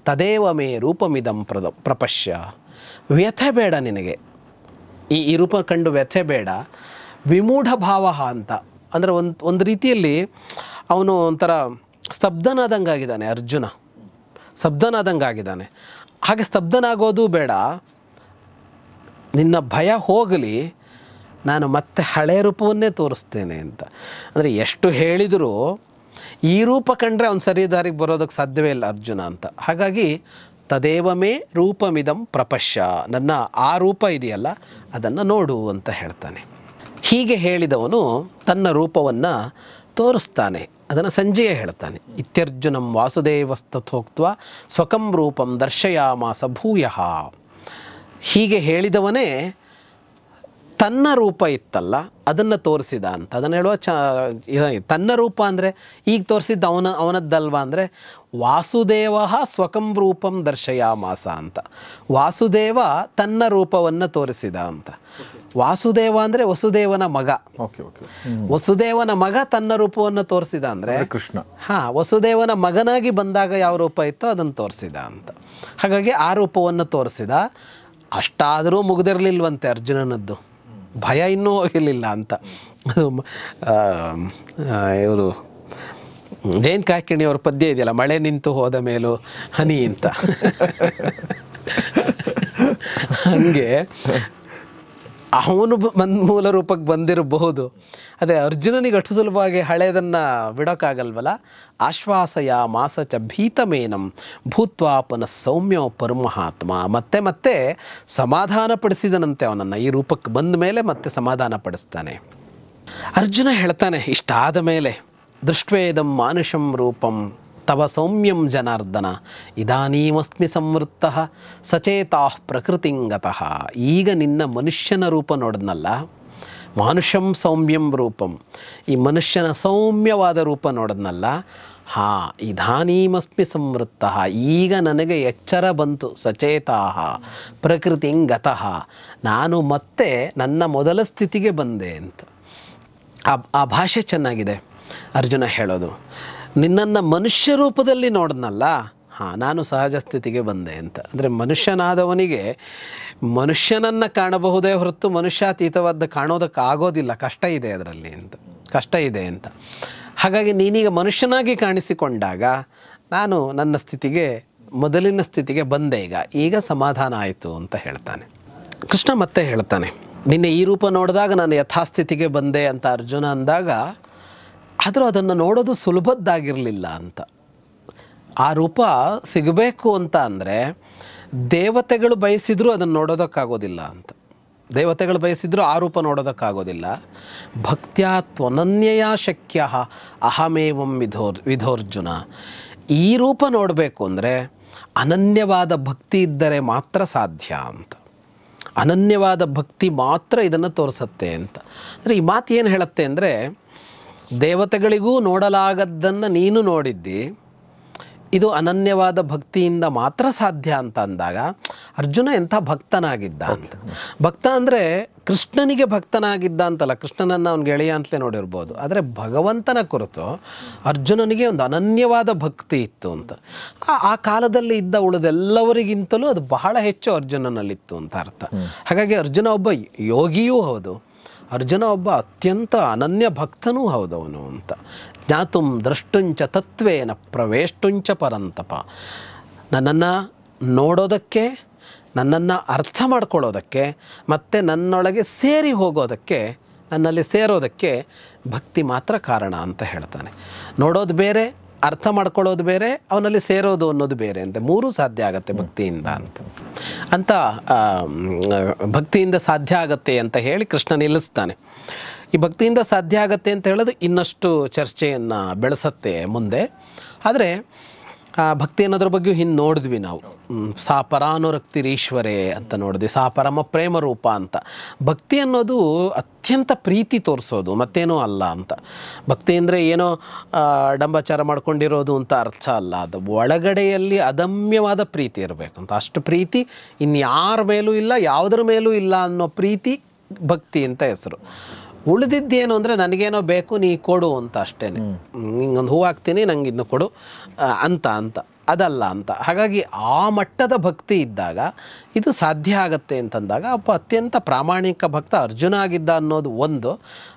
ತದೇವ ಮೇ ರೂಪಮಿದಂ ಪ್ರದ ಪ್ರಪಶ್ಯ ವ್ಯಥೆ ಬೇಡ ನಿನಗೆ ಈ ಈ ರೂಪ ಕಂಡು ವ್ಯಥೆ ಬೇಡ ಭಾವ ಅಂತ ಅಂದರೆ ಒಂದು ಒಂದು ರೀತಿಯಲ್ಲಿ ಅವನು ಒಂಥರ ಆಗಿದ್ದಾನೆ ಅರ್ಜುನ ಸ್ತಬ್ಧನಾದಂಗೆ ಆಗಿದ್ದಾನೆ ಹಾಗೆ ಸ್ತಬ್ಧನಾಗೋದು ಬೇಡ ನಿನ್ನ ಭಯ ಹೋಗಲಿ ನಾನು ಮತ್ತೆ ಹಳೆಯ ರೂಪವನ್ನೇ ತೋರಿಸ್ತೇನೆ ಅಂತ ಅಂದರೆ ಎಷ್ಟು ಹೇಳಿದರೂ ಈ ರೂಪ ಕಂಡ್ರೆ ಅವ್ನು ಸರಿ ದಾರಿಗೆ ಬರೋದಕ್ಕೆ ಸಾಧ್ಯವೇ ಇಲ್ಲ ಅರ್ಜುನ ಅಂತ ಹಾಗಾಗಿ ತದೇವಮೇ ರೂಪಮಿದಂ ಪ್ರಪಶ್ಯ ನನ್ನ ಆ ರೂಪ ಇದೆಯಲ್ಲ ಅದನ್ನು ನೋಡು ಅಂತ ಹೇಳ್ತಾನೆ ಹೀಗೆ ಹೇಳಿದವನು ತನ್ನ ರೂಪವನ್ನು ತೋರಿಸ್ತಾನೆ ಅದನ್ನು ಸಂಜೆಯೇ ಹೇಳ್ತಾನೆ ಇತ್ಯರ್ಜುನಂ ವಾಸುದೇವಸ್ತಥೋಕ್ತ ಸ್ವಕಂ ರೂಪಂ ದರ್ಶಯಾಮಾಸ ಭೂಯ ಹೀಗೆ ಹೇಳಿದವನೇ ತನ್ನ ರೂಪ ಇತ್ತಲ್ಲ ಅದನ್ನು ತೋರಿಸಿದ ಅಂತ ಅದನ್ನು ಹೇಳುವ ಚ ತನ್ನ ರೂಪ ಅಂದರೆ ಈಗ ತೋರಿಸಿದ್ದು ಅವನ ಅವನದ್ದಲ್ವ ಅಂದರೆ ವಾಸುದೇವ ಸ್ವಕಂ ರೂಪಂ ದರ್ಶಯಾಮಾಸ ಅಂತ ವಾಸುದೇವ ತನ್ನ ರೂಪವನ್ನು ತೋರಿಸಿದ ಅಂತ ವಾಸುದೇವ ಅಂದರೆ ವಸುದೇವನ ಮಗ ವಸುದೇವನ ಮಗ ತನ್ನ ರೂಪವನ್ನು ತೋರಿಸಿದ ಅಂದರೆ ಕೃಷ್ಣ ಹಾ ವಸುದೇವನ ಮಗನಾಗಿ ಬಂದಾಗ ಯಾವ ರೂಪ ಇತ್ತೋ ಅದನ್ನು ತೋರಿಸಿದ ಅಂತ ಹಾಗಾಗಿ ಆ ರೂಪವನ್ನು ತೋರಿಸಿದ ಅಷ್ಟಾದರೂ ಮುಗಿದಿರಲಿಲ್ವಂತೆ ಅರ್ಜುನನದ್ದು ಭಯ ಇನ್ನೂ ಹೋಗಿರಲಿಲ್ಲ ಅಂತ ಅದು ಇವರು ಜೈನ್ ಕಾಕಿಣಿ ಅವ್ರ ಪದ್ಯ ಇದೆಯಲ್ಲ ಮಳೆ ನಿಂತು ಹೋದ ಮೇಲೂ ಹನಿ ಅಂತ ಹಂಗೆ ಅವನು ಮನ್ ಮೂಲ ರೂಪಕ್ಕೆ ಬಂದಿರಬಹುದು ಅದೇ ಅರ್ಜುನನಿಗೆ ಅಷ್ಟು ಸುಲಭವಾಗಿ ಹಳೆಯದನ್ನು ಬಿಡೋಕ್ಕಾಗಲ್ವಲ್ಲ ಆಶ್ವಾಸಯ ಮಾಸಚ ಭೀತಮೇನಂ ಭೂತ್ವಾಪನ ಸೌಮ್ಯ ಪರಮಹಾತ್ಮ ಮತ್ತೆ ಮತ್ತೆ ಸಮಾಧಾನ ಪಡಿಸಿದನಂತೆ ಅವನನ್ನು ಈ ರೂಪಕ್ಕೆ ಬಂದ ಮೇಲೆ ಮತ್ತೆ ಸಮಾಧಾನ ಪಡಿಸ್ತಾನೆ ಅರ್ಜುನ ಹೇಳ್ತಾನೆ ಇಷ್ಟಾದ ಮೇಲೆ ದೃಷ್ಟ್ವೇದಂ ಮಾನುಷಂ ರೂಪಂ ತವ ಸೌಮ್ಯಂ ಜನಾರ್ದನ ಇದಾನೀಮಸ್ಮಿ ಸಂವೃತ್ತ ಸಚೇತಾ ಪ್ರಕೃತಿಂಗತಃ ಈಗ ನಿನ್ನ ಮನುಷ್ಯನ ರೂಪ ನೋಡಿದ್ನಲ್ಲ ಮನುಷ್ಯಂ ಸೌಮ್ಯಂ ರೂಪಂ ಈ ಮನುಷ್ಯನ ಸೌಮ್ಯವಾದ ರೂಪ ನೋಡಿದ್ನಲ್ಲ ಹಾ ಇದಾನೀಮಸ್ಮಿ ಸಂವೃತ್ತ ಈಗ ನನಗೆ ಎಚ್ಚರ ಬಂತು ಸಚೇತಾ ಪ್ರಕೃತಿಂಗತಃ ನಾನು ಮತ್ತೆ ನನ್ನ ಮೊದಲ ಸ್ಥಿತಿಗೆ ಬಂದೆ ಅಂತ ಆ ಭಾಷೆ ಚೆನ್ನಾಗಿದೆ ಅರ್ಜುನ ಹೇಳೋದು ನಿನ್ನನ್ನು ಮನುಷ್ಯ ರೂಪದಲ್ಲಿ ನೋಡಿದ್ನಲ್ಲ ಹಾಂ ನಾನು ಸಹಜ ಸ್ಥಿತಿಗೆ ಬಂದೆ ಅಂತ ಅಂದರೆ ಮನುಷ್ಯನಾದವನಿಗೆ ಮನುಷ್ಯನನ್ನು ಕಾಣಬಹುದೇ ಹೊರತು ಮನುಷ್ಯಾತೀತವಾದ ಕಾಣೋದಕ್ಕಾಗೋದಿಲ್ಲ ಕಷ್ಟ ಇದೆ ಅದರಲ್ಲಿ ಅಂತ ಕಷ್ಟ ಇದೆ ಅಂತ ಹಾಗಾಗಿ ನೀನೀಗ ಮನುಷ್ಯನಾಗಿ ಕಾಣಿಸಿಕೊಂಡಾಗ ನಾನು ನನ್ನ ಸ್ಥಿತಿಗೆ ಮೊದಲಿನ ಸ್ಥಿತಿಗೆ ಬಂದೆ ಈಗ ಈಗ ಸಮಾಧಾನ ಆಯಿತು ಅಂತ ಹೇಳ್ತಾನೆ ಕೃಷ್ಣ ಮತ್ತೆ ಹೇಳ್ತಾನೆ ನಿನ್ನೆ ಈ ರೂಪ ನೋಡಿದಾಗ ನಾನು ಯಥಾಸ್ಥಿತಿಗೆ ಬಂದೆ ಅಂತ ಅರ್ಜುನ ಅಂದಾಗ ಆದರೂ ಅದನ್ನು ನೋಡೋದು ಸುಲಭದ್ದಾಗಿರಲಿಲ್ಲ ಅಂತ ಆ ರೂಪ ಸಿಗಬೇಕು ಅಂತ ಅಂದರೆ ದೇವತೆಗಳು ಬಯಸಿದರೂ ಅದನ್ನು ನೋಡೋದಕ್ಕಾಗೋದಿಲ್ಲ ಅಂತ ದೇವತೆಗಳು ಬಯಸಿದ್ರು ಆ ರೂಪ ನೋಡೋದಕ್ಕಾಗೋದಿಲ್ಲ ಭಕ್ತ್ಯಾ ತ್ವನನ್ಯಯ ಶಕ್ಯ ಅಹಮೇವಂ ವಿಧೋರ್ ವಿಧೋರ್ಜುನ ಈ ರೂಪ ನೋಡಬೇಕು ಅಂದರೆ ಅನನ್ಯವಾದ ಭಕ್ತಿ ಇದ್ದರೆ ಮಾತ್ರ ಸಾಧ್ಯ ಅಂತ ಅನನ್ಯವಾದ ಭಕ್ತಿ ಮಾತ್ರ ಇದನ್ನು ತೋರಿಸತ್ತೆ ಅಂತ ಅಂದರೆ ಈ ಮಾತು ಏನು ಹೇಳುತ್ತೆ ಅಂದರೆ ದೇವತೆಗಳಿಗೂ ನೋಡಲಾಗದ್ದನ್ನು ನೀನು ನೋಡಿದ್ದಿ ಇದು ಅನನ್ಯವಾದ ಭಕ್ತಿಯಿಂದ ಮಾತ್ರ ಸಾಧ್ಯ ಅಂತ ಅಂದಾಗ ಅರ್ಜುನ ಎಂಥ ಭಕ್ತನಾಗಿದ್ದ ಅಂತ ಭಕ್ತ ಅಂದರೆ ಕೃಷ್ಣನಿಗೆ ಭಕ್ತನಾಗಿದ್ದ ಅಂತಲ್ಲ ಕೃಷ್ಣನನ್ನು ಅವ್ನು ಗೆಳೆಯ ಅಂತಲೇ ನೋಡಿರ್ಬೋದು ಆದರೆ ಭಗವಂತನ ಕುರಿತು ಅರ್ಜುನನಿಗೆ ಒಂದು ಅನನ್ಯವಾದ ಭಕ್ತಿ ಇತ್ತು ಅಂತ ಆ ಕಾಲದಲ್ಲಿ ಇದ್ದ ಉಳಿದೆಲ್ಲವರಿಗಿಂತಲೂ ಅದು ಬಹಳ ಹೆಚ್ಚು ಅರ್ಜುನನಲ್ಲಿತ್ತು ಅಂತ ಅರ್ಥ ಹಾಗಾಗಿ ಅರ್ಜುನ ಒಬ್ಬ ಯೋಗಿಯೂ ಹೌದು ಅರ್ಜುನ ಒಬ್ಬ ಅತ್ಯಂತ ಅನನ್ಯ ಭಕ್ತನೂ ಹೌದವನು ಅಂತ ಜ್ಞಾತುಂ ದ್ರಷ್ಟುಂಚ ತತ್ವೇನ ಪ್ರವೇಷ್ಟುಂಚ ಪರಂತಪ ನನ್ನನ್ನು ನೋಡೋದಕ್ಕೆ ನನ್ನನ್ನು ಅರ್ಥ ಮಾಡ್ಕೊಳ್ಳೋದಕ್ಕೆ ಮತ್ತು ನನ್ನೊಳಗೆ ಸೇರಿ ಹೋಗೋದಕ್ಕೆ ನನ್ನಲ್ಲಿ ಸೇರೋದಕ್ಕೆ ಭಕ್ತಿ ಮಾತ್ರ ಕಾರಣ ಅಂತ ಹೇಳ್ತಾನೆ ನೋಡೋದು ಬೇರೆ ಅರ್ಥ ಮಾಡ್ಕೊಳ್ಳೋದು ಬೇರೆ ಅವನಲ್ಲಿ ಸೇರೋದು ಅನ್ನೋದು ಬೇರೆ ಅಂತ ಮೂರೂ ಸಾಧ್ಯ ಆಗತ್ತೆ ಭಕ್ತಿಯಿಂದ ಅಂತ ಅಂತ ಭಕ್ತಿಯಿಂದ ಸಾಧ್ಯ ಆಗತ್ತೆ ಅಂತ ಹೇಳಿ ಕೃಷ್ಣ ನಿಲ್ಲಿಸ್ತಾನೆ ಈ ಭಕ್ತಿಯಿಂದ ಸಾಧ್ಯ ಆಗತ್ತೆ ಅಂತ ಹೇಳೋದು ಇನ್ನಷ್ಟು ಚರ್ಚೆಯನ್ನು ಬೆಳೆಸತ್ತೆ ಮುಂದೆ ಆದರೆ ಭಕ್ತಿ ಅನ್ನೋದ್ರ ಬಗ್ಗೆಯೂ ಹಿಂದೆ ನೋಡಿದ್ವಿ ನಾವು ಸಾ ಪರಾನುರಕ್ತಿರೀಶ್ವರೇ ಅಂತ ನೋಡಿದ್ವಿ ಸಾ ಪರಮ ಪ್ರೇಮ ರೂಪ ಅಂತ ಭಕ್ತಿ ಅನ್ನೋದು ಅತ್ಯಂತ ಪ್ರೀತಿ ತೋರಿಸೋದು ಮತ್ತೇನೋ ಅಲ್ಲ ಅಂತ ಭಕ್ತಿ ಅಂದರೆ ಏನೋ ಡಂಬಾಚಾರ ಮಾಡ್ಕೊಂಡಿರೋದು ಅಂತ ಅರ್ಥ ಅಲ್ಲ ಅದು ಒಳಗಡೆಯಲ್ಲಿ ಅದಮ್ಯವಾದ ಪ್ರೀತಿ ಇರಬೇಕು ಅಂತ ಅಷ್ಟು ಪ್ರೀತಿ ಇನ್ಯಾರ ಮೇಲೂ ಇಲ್ಲ ಯಾವುದ್ರ ಮೇಲೂ ಇಲ್ಲ ಅನ್ನೋ ಪ್ರೀತಿ ಭಕ್ತಿ ಅಂತ ಹೆಸರು ಉಳಿದಿದ್ದೇನು ಅಂದರೆ ನನಗೇನೋ ಬೇಕು ನೀ ಕೊಡು ಅಂತ ಅಷ್ಟೇ ನಿಂಗೊಂದು ಹೂ ಹಾಕ್ತೀನಿ ನಂಗೆ ಇನ್ನು ಕೊಡು ಅಂತ ಅಂತ ಅದಲ್ಲ ಅಂತ ಹಾಗಾಗಿ ಆ ಮಟ್ಟದ ಭಕ್ತಿ ಇದ್ದಾಗ ಇದು ಸಾಧ್ಯ ಆಗತ್ತೆ ಅಂತಂದಾಗ ಒಬ್ಬ ಅತ್ಯಂತ ಪ್ರಾಮಾಣಿಕ ಭಕ್ತ ಅರ್ಜುನ ಆಗಿದ್ದ ಅನ್ನೋದು ಒಂದು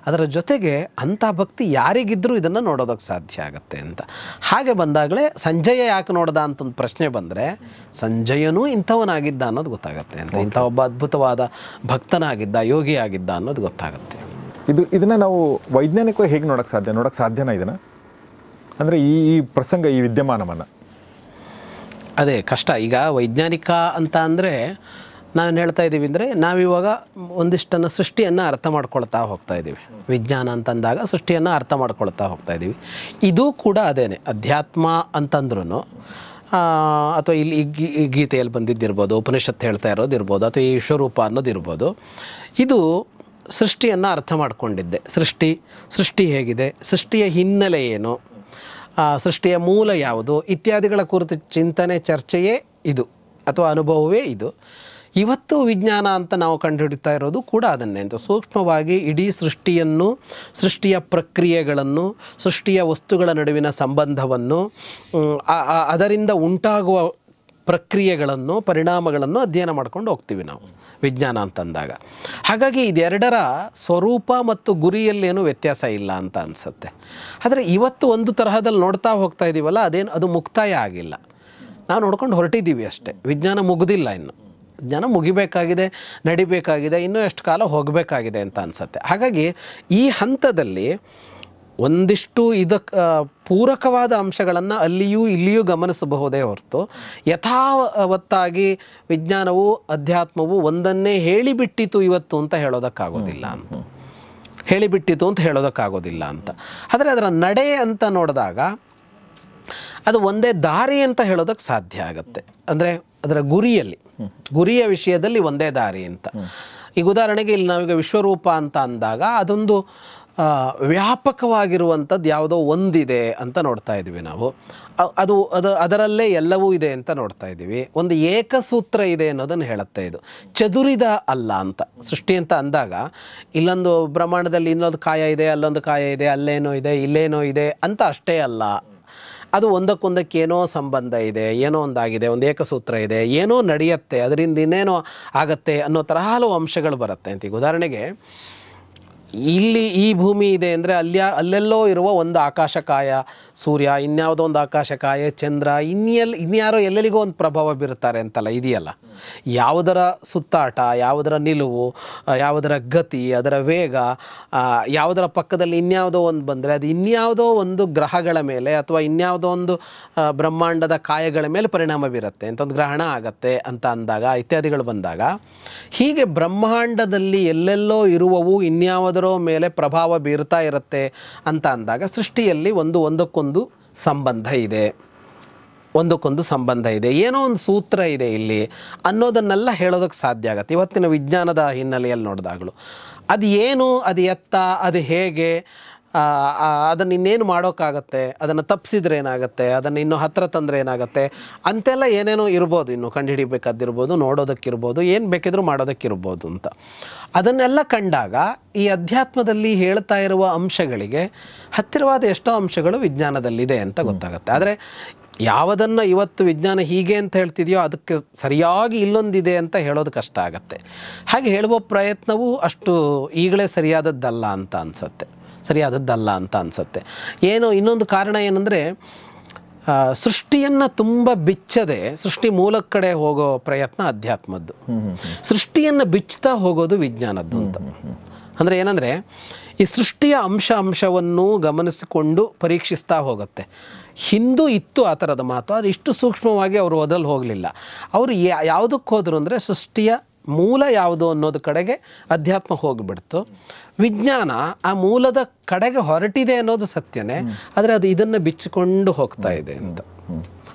ಅದರ ಜೊತೆಗೆ ಅಂಥ ಭಕ್ತಿ ಯಾರಿಗಿದ್ದರೂ ಇದನ್ನು ನೋಡೋದಕ್ಕೆ ಸಾಧ್ಯ ಆಗುತ್ತೆ ಅಂತ ಹಾಗೆ ಬಂದಾಗಲೇ ಸಂಜಯ ಯಾಕೆ ನೋಡ್ದ ಅಂತ ಒಂದು ಪ್ರಶ್ನೆ ಬಂದರೆ ಸಂಜಯನೂ ಇಂಥವನಾಗಿದ್ದ ಅನ್ನೋದು ಗೊತ್ತಾಗುತ್ತೆ ಅಂತ ಇಂಥ ಒಬ್ಬ ಅದ್ಭುತವಾದ ಭಕ್ತನಾಗಿದ್ದ ಯೋಗಿಯಾಗಿದ್ದ ಆಗಿದ್ದ ಅನ್ನೋದು ಗೊತ್ತಾಗುತ್ತೆ ಇದು ಇದನ್ನ ನಾವು ವೈಜ್ಞಾನಿಕವಾಗಿ ಹೇಗೆ ನೋಡೋಕೆ ಸಾಧ್ಯ ನೋಡೋಕೆ ಸಾಧ್ಯನಾ ಇದನ್ನ ಅಂದರೆ ಈ ಈ ಪ್ರಸಂಗ ಈ ವಿದ್ಯಮಾನವನ್ನು ಅದೇ ಕಷ್ಟ ಈಗ ವೈಜ್ಞಾನಿಕ ಅಂತ ಅಂದರೆ ನಾನು ಹೇಳ್ತಾ ಇದ್ದೀವಿ ಅಂದರೆ ನಾವಿವಾಗ ಒಂದಿಷ್ಟನ್ನು ಸೃಷ್ಟಿಯನ್ನು ಅರ್ಥ ಮಾಡ್ಕೊಳ್ತಾ ಹೋಗ್ತಾ ಇದ್ದೀವಿ ವಿಜ್ಞಾನ ಅಂತಂದಾಗ ಸೃಷ್ಟಿಯನ್ನು ಅರ್ಥ ಮಾಡ್ಕೊಳ್ತಾ ಹೋಗ್ತಾ ಇದ್ದೀವಿ ಇದು ಕೂಡ ಅದೇನೆ ಅಧ್ಯಾತ್ಮ ಅಂತಂದ್ರೂ ಅಥವಾ ಇಲ್ಲಿ ಗೀತೆಯಲ್ಲಿ ಬಂದಿದ್ದಿರ್ಬೋದು ಉಪನಿಷತ್ತು ಹೇಳ್ತಾ ಇರೋದಿರ್ಬೋದು ಅಥವಾ ಈ ವಿಶ್ವರೂಪ ಅನ್ನೋದಿರ್ಬೋದು ಇದು ಸೃಷ್ಟಿಯನ್ನು ಅರ್ಥ ಮಾಡಿಕೊಂಡಿದ್ದೆ ಸೃಷ್ಟಿ ಸೃಷ್ಟಿ ಹೇಗಿದೆ ಸೃಷ್ಟಿಯ ಹಿನ್ನೆಲೆ ಏನು ಸೃಷ್ಟಿಯ ಮೂಲ ಯಾವುದು ಇತ್ಯಾದಿಗಳ ಕುರಿತು ಚಿಂತನೆ ಚರ್ಚೆಯೇ ಇದು ಅಥವಾ ಅನುಭವವೇ ಇದು ಇವತ್ತು ವಿಜ್ಞಾನ ಅಂತ ನಾವು ಕಂಡುಹಿಡಿತಾ ಇರೋದು ಕೂಡ ಅದನ್ನೇ ಅಂತ ಸೂಕ್ಷ್ಮವಾಗಿ ಇಡೀ ಸೃಷ್ಟಿಯನ್ನು ಸೃಷ್ಟಿಯ ಪ್ರಕ್ರಿಯೆಗಳನ್ನು ಸೃಷ್ಟಿಯ ವಸ್ತುಗಳ ನಡುವಿನ ಸಂಬಂಧವನ್ನು ಅದರಿಂದ ಉಂಟಾಗುವ ಪ್ರಕ್ರಿಯೆಗಳನ್ನು ಪರಿಣಾಮಗಳನ್ನು ಅಧ್ಯಯನ ಮಾಡ್ಕೊಂಡು ಹೋಗ್ತೀವಿ ನಾವು ವಿಜ್ಞಾನ ಅಂತಂದಾಗ ಹಾಗಾಗಿ ಇದೆರಡರ ಸ್ವರೂಪ ಮತ್ತು ಗುರಿಯಲ್ಲೇನು ವ್ಯತ್ಯಾಸ ಇಲ್ಲ ಅಂತ ಅನಿಸುತ್ತೆ ಆದರೆ ಇವತ್ತು ಒಂದು ತರಹದಲ್ಲಿ ನೋಡ್ತಾ ಹೋಗ್ತಾ ಇದ್ದೀವಲ್ಲ ಅದೇನು ಅದು ಮುಕ್ತಾಯ ಆಗಿಲ್ಲ ನಾವು ನೋಡ್ಕೊಂಡು ಹೊರಟಿದ್ದೀವಿ ಅಷ್ಟೇ ವಿಜ್ಞಾನ ಮುಗುದಿಲ್ಲ ಇನ್ನು ಜ್ಞಾನ ಮುಗಿಬೇಕಾಗಿದೆ ನಡಿಬೇಕಾಗಿದೆ ಇನ್ನೂ ಎಷ್ಟು ಕಾಲ ಹೋಗಬೇಕಾಗಿದೆ ಅಂತ ಅನಿಸುತ್ತೆ ಹಾಗಾಗಿ ಈ ಹಂತದಲ್ಲಿ ಒಂದಿಷ್ಟು ಇದಕ್ಕೆ ಪೂರಕವಾದ ಅಂಶಗಳನ್ನು ಅಲ್ಲಿಯೂ ಇಲ್ಲಿಯೂ ಗಮನಿಸಬಹುದೇ ಹೊರತು ಯಥಾವತ್ತಾಗಿ ವಿಜ್ಞಾನವು ಅಧ್ಯಾತ್ಮವು ಒಂದನ್ನೇ ಹೇಳಿಬಿಟ್ಟಿತು ಇವತ್ತು ಅಂತ ಹೇಳೋದಕ್ಕಾಗೋದಿಲ್ಲ ಅಂತ ಹೇಳಿಬಿಟ್ಟಿತು ಅಂತ ಹೇಳೋದಕ್ಕಾಗೋದಿಲ್ಲ ಅಂತ ಆದರೆ ಅದರ ನಡೆ ಅಂತ ನೋಡಿದಾಗ ಅದು ಒಂದೇ ದಾರಿ ಅಂತ ಹೇಳೋದಕ್ಕೆ ಸಾಧ್ಯ ಆಗುತ್ತೆ ಅಂದರೆ ಅದರ ಗುರಿಯಲ್ಲಿ ಗುರಿಯ ವಿಷಯದಲ್ಲಿ ಒಂದೇ ದಾರಿ ಅಂತ ಈಗ ಉದಾಹರಣೆಗೆ ಇಲ್ಲಿ ನಾವೀಗ ವಿಶ್ವರೂಪ ಅಂತ ಅಂದಾಗ ಅದೊಂದು ವ್ಯಾಪಕವಾಗಿರುವಂಥದ್ದು ಯಾವುದೋ ಒಂದಿದೆ ಅಂತ ನೋಡ್ತಾ ಇದ್ದೀವಿ ನಾವು ಅದು ಅದು ಅದರಲ್ಲೇ ಎಲ್ಲವೂ ಇದೆ ಅಂತ ನೋಡ್ತಾ ಇದ್ದೀವಿ ಒಂದು ಏಕಸೂತ್ರ ಇದೆ ಅನ್ನೋದನ್ನು ಹೇಳುತ್ತೆ ಇದು ಚದುರಿದ ಅಲ್ಲ ಅಂತ ಸೃಷ್ಟಿ ಅಂತ ಅಂದಾಗ ಇಲ್ಲೊಂದು ಪ್ರಮಾಣದಲ್ಲಿ ಇನ್ನೊಂದು ಕಾಯ ಇದೆ ಅಲ್ಲೊಂದು ಕಾಯ ಇದೆ ಅಲ್ಲೇನೋ ಇದೆ ಇಲ್ಲೇನೋ ಇದೆ ಅಂತ ಅಷ್ಟೇ ಅಲ್ಲ ಅದು ಒಂದಕ್ಕೊಂದಕ್ಕೇನೋ ಸಂಬಂಧ ಇದೆ ಏನೋ ಒಂದಾಗಿದೆ ಒಂದು ಏಕಸೂತ್ರ ಇದೆ ಏನೋ ನಡೆಯುತ್ತೆ ಅದರಿಂದ ಇನ್ನೇನೋ ಆಗತ್ತೆ ಅನ್ನೋ ಥರ ಹಲವು ಅಂಶಗಳು ಬರುತ್ತೆ ಅಂತ ಈಗ ಉದಾಹರಣೆಗೆ ಇಲ್ಲಿ ಈ ಭೂಮಿ ಇದೆ ಅಂದರೆ ಅಲ್ಲಿ ಅಲ್ಲೆಲ್ಲೋ ಇರುವ ಒಂದು ಆಕಾಶಕಾಯ ಸೂರ್ಯ ಇನ್ಯಾವುದೋ ಒಂದು ಆಕಾಶಕಾಯ ಚಂದ್ರ ಇನ್ಯಲ್ ಇನ್ಯಾರೋ ಎಲ್ಲೆಲ್ಲಿಗೋ ಒಂದು ಪ್ರಭಾವ ಬೀರುತ್ತಾರೆ ಅಂತಲ್ಲ ಇದೆಯಲ್ಲ ಯಾವುದರ ಸುತ್ತಾಟ ಯಾವುದರ ನಿಲುವು ಯಾವುದರ ಗತಿ ಅದರ ವೇಗ ಯಾವುದರ ಪಕ್ಕದಲ್ಲಿ ಇನ್ಯಾವುದೋ ಒಂದು ಬಂದರೆ ಅದು ಇನ್ಯಾವುದೋ ಒಂದು ಗ್ರಹಗಳ ಮೇಲೆ ಅಥವಾ ಇನ್ಯಾವುದೋ ಒಂದು ಬ್ರಹ್ಮಾಂಡದ ಕಾಯಗಳ ಮೇಲೆ ಪರಿಣಾಮ ಬೀರುತ್ತೆ ಒಂದು ಗ್ರಹಣ ಆಗತ್ತೆ ಅಂತ ಅಂದಾಗ ಇತ್ಯಾದಿಗಳು ಬಂದಾಗ ಹೀಗೆ ಬ್ರಹ್ಮಾಂಡದಲ್ಲಿ ಎಲ್ಲೆಲ್ಲೋ ಇರುವವು ಇನ್ಯಾವುದರೋ ಮೇಲೆ ಪ್ರಭಾವ ಬೀರ್ತಾ ಇರುತ್ತೆ ಅಂತ ಅಂದಾಗ ಸೃಷ್ಟಿಯಲ್ಲಿ ಒಂದು ಒಂದಕ್ಕೊಂದು ಸಂಬಂಧ ಇದೆ ಒಂದಕ್ಕೊಂದು ಸಂಬಂಧ ಇದೆ ಏನೋ ಒಂದು ಸೂತ್ರ ಇದೆ ಇಲ್ಲಿ ಅನ್ನೋದನ್ನೆಲ್ಲ ಹೇಳೋದಕ್ಕೆ ಸಾಧ್ಯ ಆಗುತ್ತೆ ಇವತ್ತಿನ ವಿಜ್ಞಾನದ ಹಿನ್ನೆಲೆಯಲ್ಲಿ ನೋಡಿದಾಗಲೂ ಅದು ಏನು ಅದು ಎತ್ತ ಅದು ಹೇಗೆ ಅದನ್ನು ಇನ್ನೇನು ಮಾಡೋಕ್ಕಾಗತ್ತೆ ಅದನ್ನು ತಪ್ಪಿಸಿದ್ರೆ ಏನಾಗುತ್ತೆ ಅದನ್ನು ಇನ್ನೂ ಹತ್ತಿರ ತಂದರೆ ಏನಾಗುತ್ತೆ ಅಂತೆಲ್ಲ ಏನೇನೋ ಇರ್ಬೋದು ಇನ್ನು ಕಂಡುಹಿಡಿಬೇಕಾದಿರ್ಬೋದು ನೋಡೋದಕ್ಕಿರ್ಬೋದು ಏನು ಬೇಕಿದ್ರೂ ಮಾಡೋದಕ್ಕಿರ್ಬೋದು ಅಂತ ಅದನ್ನೆಲ್ಲ ಕಂಡಾಗ ಈ ಅಧ್ಯಾತ್ಮದಲ್ಲಿ ಹೇಳ್ತಾ ಇರುವ ಅಂಶಗಳಿಗೆ ಹತ್ತಿರವಾದ ಎಷ್ಟೋ ಅಂಶಗಳು ವಿಜ್ಞಾನದಲ್ಲಿದೆ ಅಂತ ಗೊತ್ತಾಗುತ್ತೆ ಆದರೆ ಯಾವುದನ್ನು ಇವತ್ತು ವಿಜ್ಞಾನ ಹೀಗೆ ಅಂತ ಹೇಳ್ತಿದೆಯೋ ಅದಕ್ಕೆ ಸರಿಯಾಗಿ ಇಲ್ಲೊಂದಿದೆ ಅಂತ ಹೇಳೋದು ಕಷ್ಟ ಆಗುತ್ತೆ ಹಾಗೆ ಹೇಳುವ ಪ್ರಯತ್ನವೂ ಅಷ್ಟು ಈಗಲೇ ಸರಿಯಾದದ್ದಲ್ಲ ಅಂತ ಅನಿಸತ್ತೆ ಸರಿಯಾದದ್ದಲ್ಲ ಅಂತ ಅನಿಸತ್ತೆ ಏನು ಇನ್ನೊಂದು ಕಾರಣ ಏನಂದರೆ ಸೃಷ್ಟಿಯನ್ನು ತುಂಬ ಬಿಚ್ಚದೆ ಸೃಷ್ಟಿ ಮೂಲ ಕಡೆ ಹೋಗೋ ಪ್ರಯತ್ನ ಅಧ್ಯಾತ್ಮದ್ದು ಸೃಷ್ಟಿಯನ್ನು ಬಿಚ್ಚುತ್ತಾ ಹೋಗೋದು ವಿಜ್ಞಾನದ್ದು ಅಂತ ಅಂದರೆ ಏನಂದರೆ ಈ ಸೃಷ್ಟಿಯ ಅಂಶ ಅಂಶವನ್ನು ಗಮನಿಸಿಕೊಂಡು ಪರೀಕ್ಷಿಸ್ತಾ ಹೋಗುತ್ತೆ ಹಿಂದೂ ಇತ್ತು ಆ ಥರದ ಮಾತು ಅದು ಇಷ್ಟು ಸೂಕ್ಷ್ಮವಾಗಿ ಅವರು ಓದಲು ಹೋಗಲಿಲ್ಲ ಅವರು ಯಾವುದಕ್ಕೆ ಹೋದರು ಅಂದರೆ ಸೃಷ್ಟಿಯ ಮೂಲ ಯಾವುದು ಅನ್ನೋದು ಕಡೆಗೆ ಅಧ್ಯಾತ್ಮ ಹೋಗಿಬಿಡ್ತು ವಿಜ್ಞಾನ ಆ ಮೂಲದ ಕಡೆಗೆ ಹೊರಟಿದೆ ಅನ್ನೋದು ಸತ್ಯನೇ ಆದರೆ ಅದು ಇದನ್ನು ಬಿಚ್ಚಿಕೊಂಡು ಹೋಗ್ತಾ ಇದೆ ಅಂತ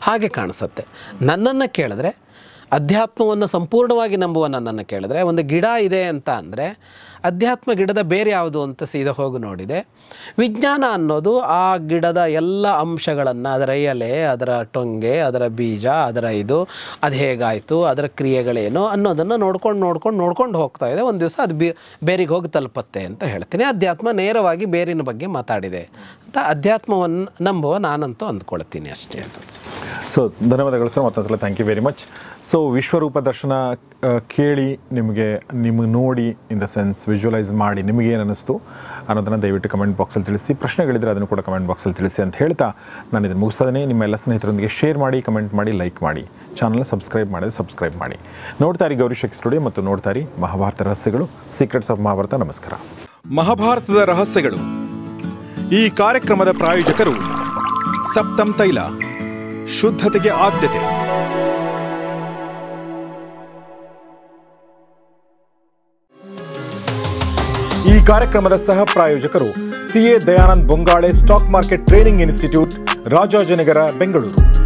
ಹಾಗೆ ಕಾಣಿಸುತ್ತೆ ನನ್ನನ್ನು ಕೇಳಿದ್ರೆ ಅಧ್ಯಾತ್ಮವನ್ನು ಸಂಪೂರ್ಣವಾಗಿ ನಂಬುವ ನನ್ನನ್ನು ಕೇಳಿದ್ರೆ ಒಂದು ಗಿಡ ಇದೆ ಅಂತ ಅಂದರೆ ಅಧ್ಯಾತ್ಮ ಗಿಡದ ಬೇರೆ ಯಾವುದು ಅಂತ ಸೀದ ಹೋಗಿ ನೋಡಿದೆ ವಿಜ್ಞಾನ ಅನ್ನೋದು ಆ ಗಿಡದ ಎಲ್ಲ ಅಂಶಗಳನ್ನು ಅದರ ಎಲೆ ಅದರ ಟೊಂಗೆ ಅದರ ಬೀಜ ಅದರ ಇದು ಅದು ಹೇಗಾಯಿತು ಅದರ ಕ್ರಿಯೆಗಳೇನು ಅನ್ನೋದನ್ನು ನೋಡ್ಕೊಂಡು ನೋಡ್ಕೊಂಡು ನೋಡ್ಕೊಂಡು ಹೋಗ್ತಾ ಇದೆ ಒಂದು ದಿವಸ ಅದು ಬಿ ಬೇರಿಗೆ ಹೋಗಿ ತಲುಪತ್ತೆ ಅಂತ ಹೇಳ್ತೀನಿ ಅಧ್ಯಾತ್ಮ ನೇರವಾಗಿ ಬೇರಿನ ಬಗ್ಗೆ ಮಾತಾಡಿದೆ ಅಂತ ಅಧ್ಯಾತ್ಮವನ್ನು ನಂಬುವ ನಾನಂತೂ ಅಂದ್ಕೊಳ್ತೀನಿ ಅಷ್ಟೇ ಸೊ ಧನ್ಯವಾದಗಳು ಸರ್ ಮತ್ತೊಂದು ಸಲ thank you very much so ವಿಶ್ವರೂಪ ದರ್ಶನ ಕೇಳಿ ನಿಮಗೆ ನಿಮಗೆ ನೋಡಿ ಇನ್ ದ ಸೆನ್ಸ್ ವಿಜುವಲೈಸ್ ಮಾಡಿ ನಿಮಗೇನು ಅನ್ನಿಸ್ತು ಅನ್ನೋದನ್ನು ದಯವಿಟ್ಟು ಕಮೆಂಟ್ ಬಾಕ್ಸಲ್ಲಿ ತಿಳಿಸಿ ಪ್ರಶ್ನೆಗಳಿದ್ರೆ ಅದನ್ನು ಕೂಡ ಕಮೆಂಟ್ ಬಾಕ್ಸಲ್ಲಿ ತಿಳಿಸಿ ಅಂತ ಹೇಳ್ತಾ ನಾನು ಇದನ್ನು ಮುಗಿಸ್ತಾನೆ ನಿಮ್ಮ ಎಲ್ಲ ಸ್ನೇಹಿತರೊಂದಿಗೆ ಶೇರ್ ಮಾಡಿ ಕಮೆಂಟ್ ಮಾಡಿ ಲೈಕ್ ಮಾಡಿ ಚಾನಲ್ನ ಸಬ್ಸ್ಕ್ರೈಬ್ ಮಾಡಿದ್ರೆ ಸಬ್ಸ್ಕ್ರೈಬ್ ಮಾಡಿ ನೋಡ್ತಾರಿ ಶೆಕ್ ಸ್ಟುಡಿಯೋ ಮತ್ತು ನೋಡ್ತಾರಿ ಮಹಾಭಾರತ ರಹಸ್ಯಗಳು ಸೀಕ್ರೆಟ್ಸ್ ಆಫ್ ಮಹಾಭಾರತ ನಮಸ್ಕಾರ ಮಹಾಭಾರತದ ರಹಸ್ಯಗಳು ಈ ಕಾರ್ಯಕ್ರಮದ ಪ್ರಾಯೋಜಕರು ಸಪ್ತಂ ತೈಲ ಶುದ್ಧತೆಗೆ ಆದ್ಯತೆ ಕಾರ್ಯಕ್ರಮದ ಸಹ ಪ್ರಾಯೋಜಕರು CA Dayanand Bongale stock market training institute Rajajinagar Bengaluru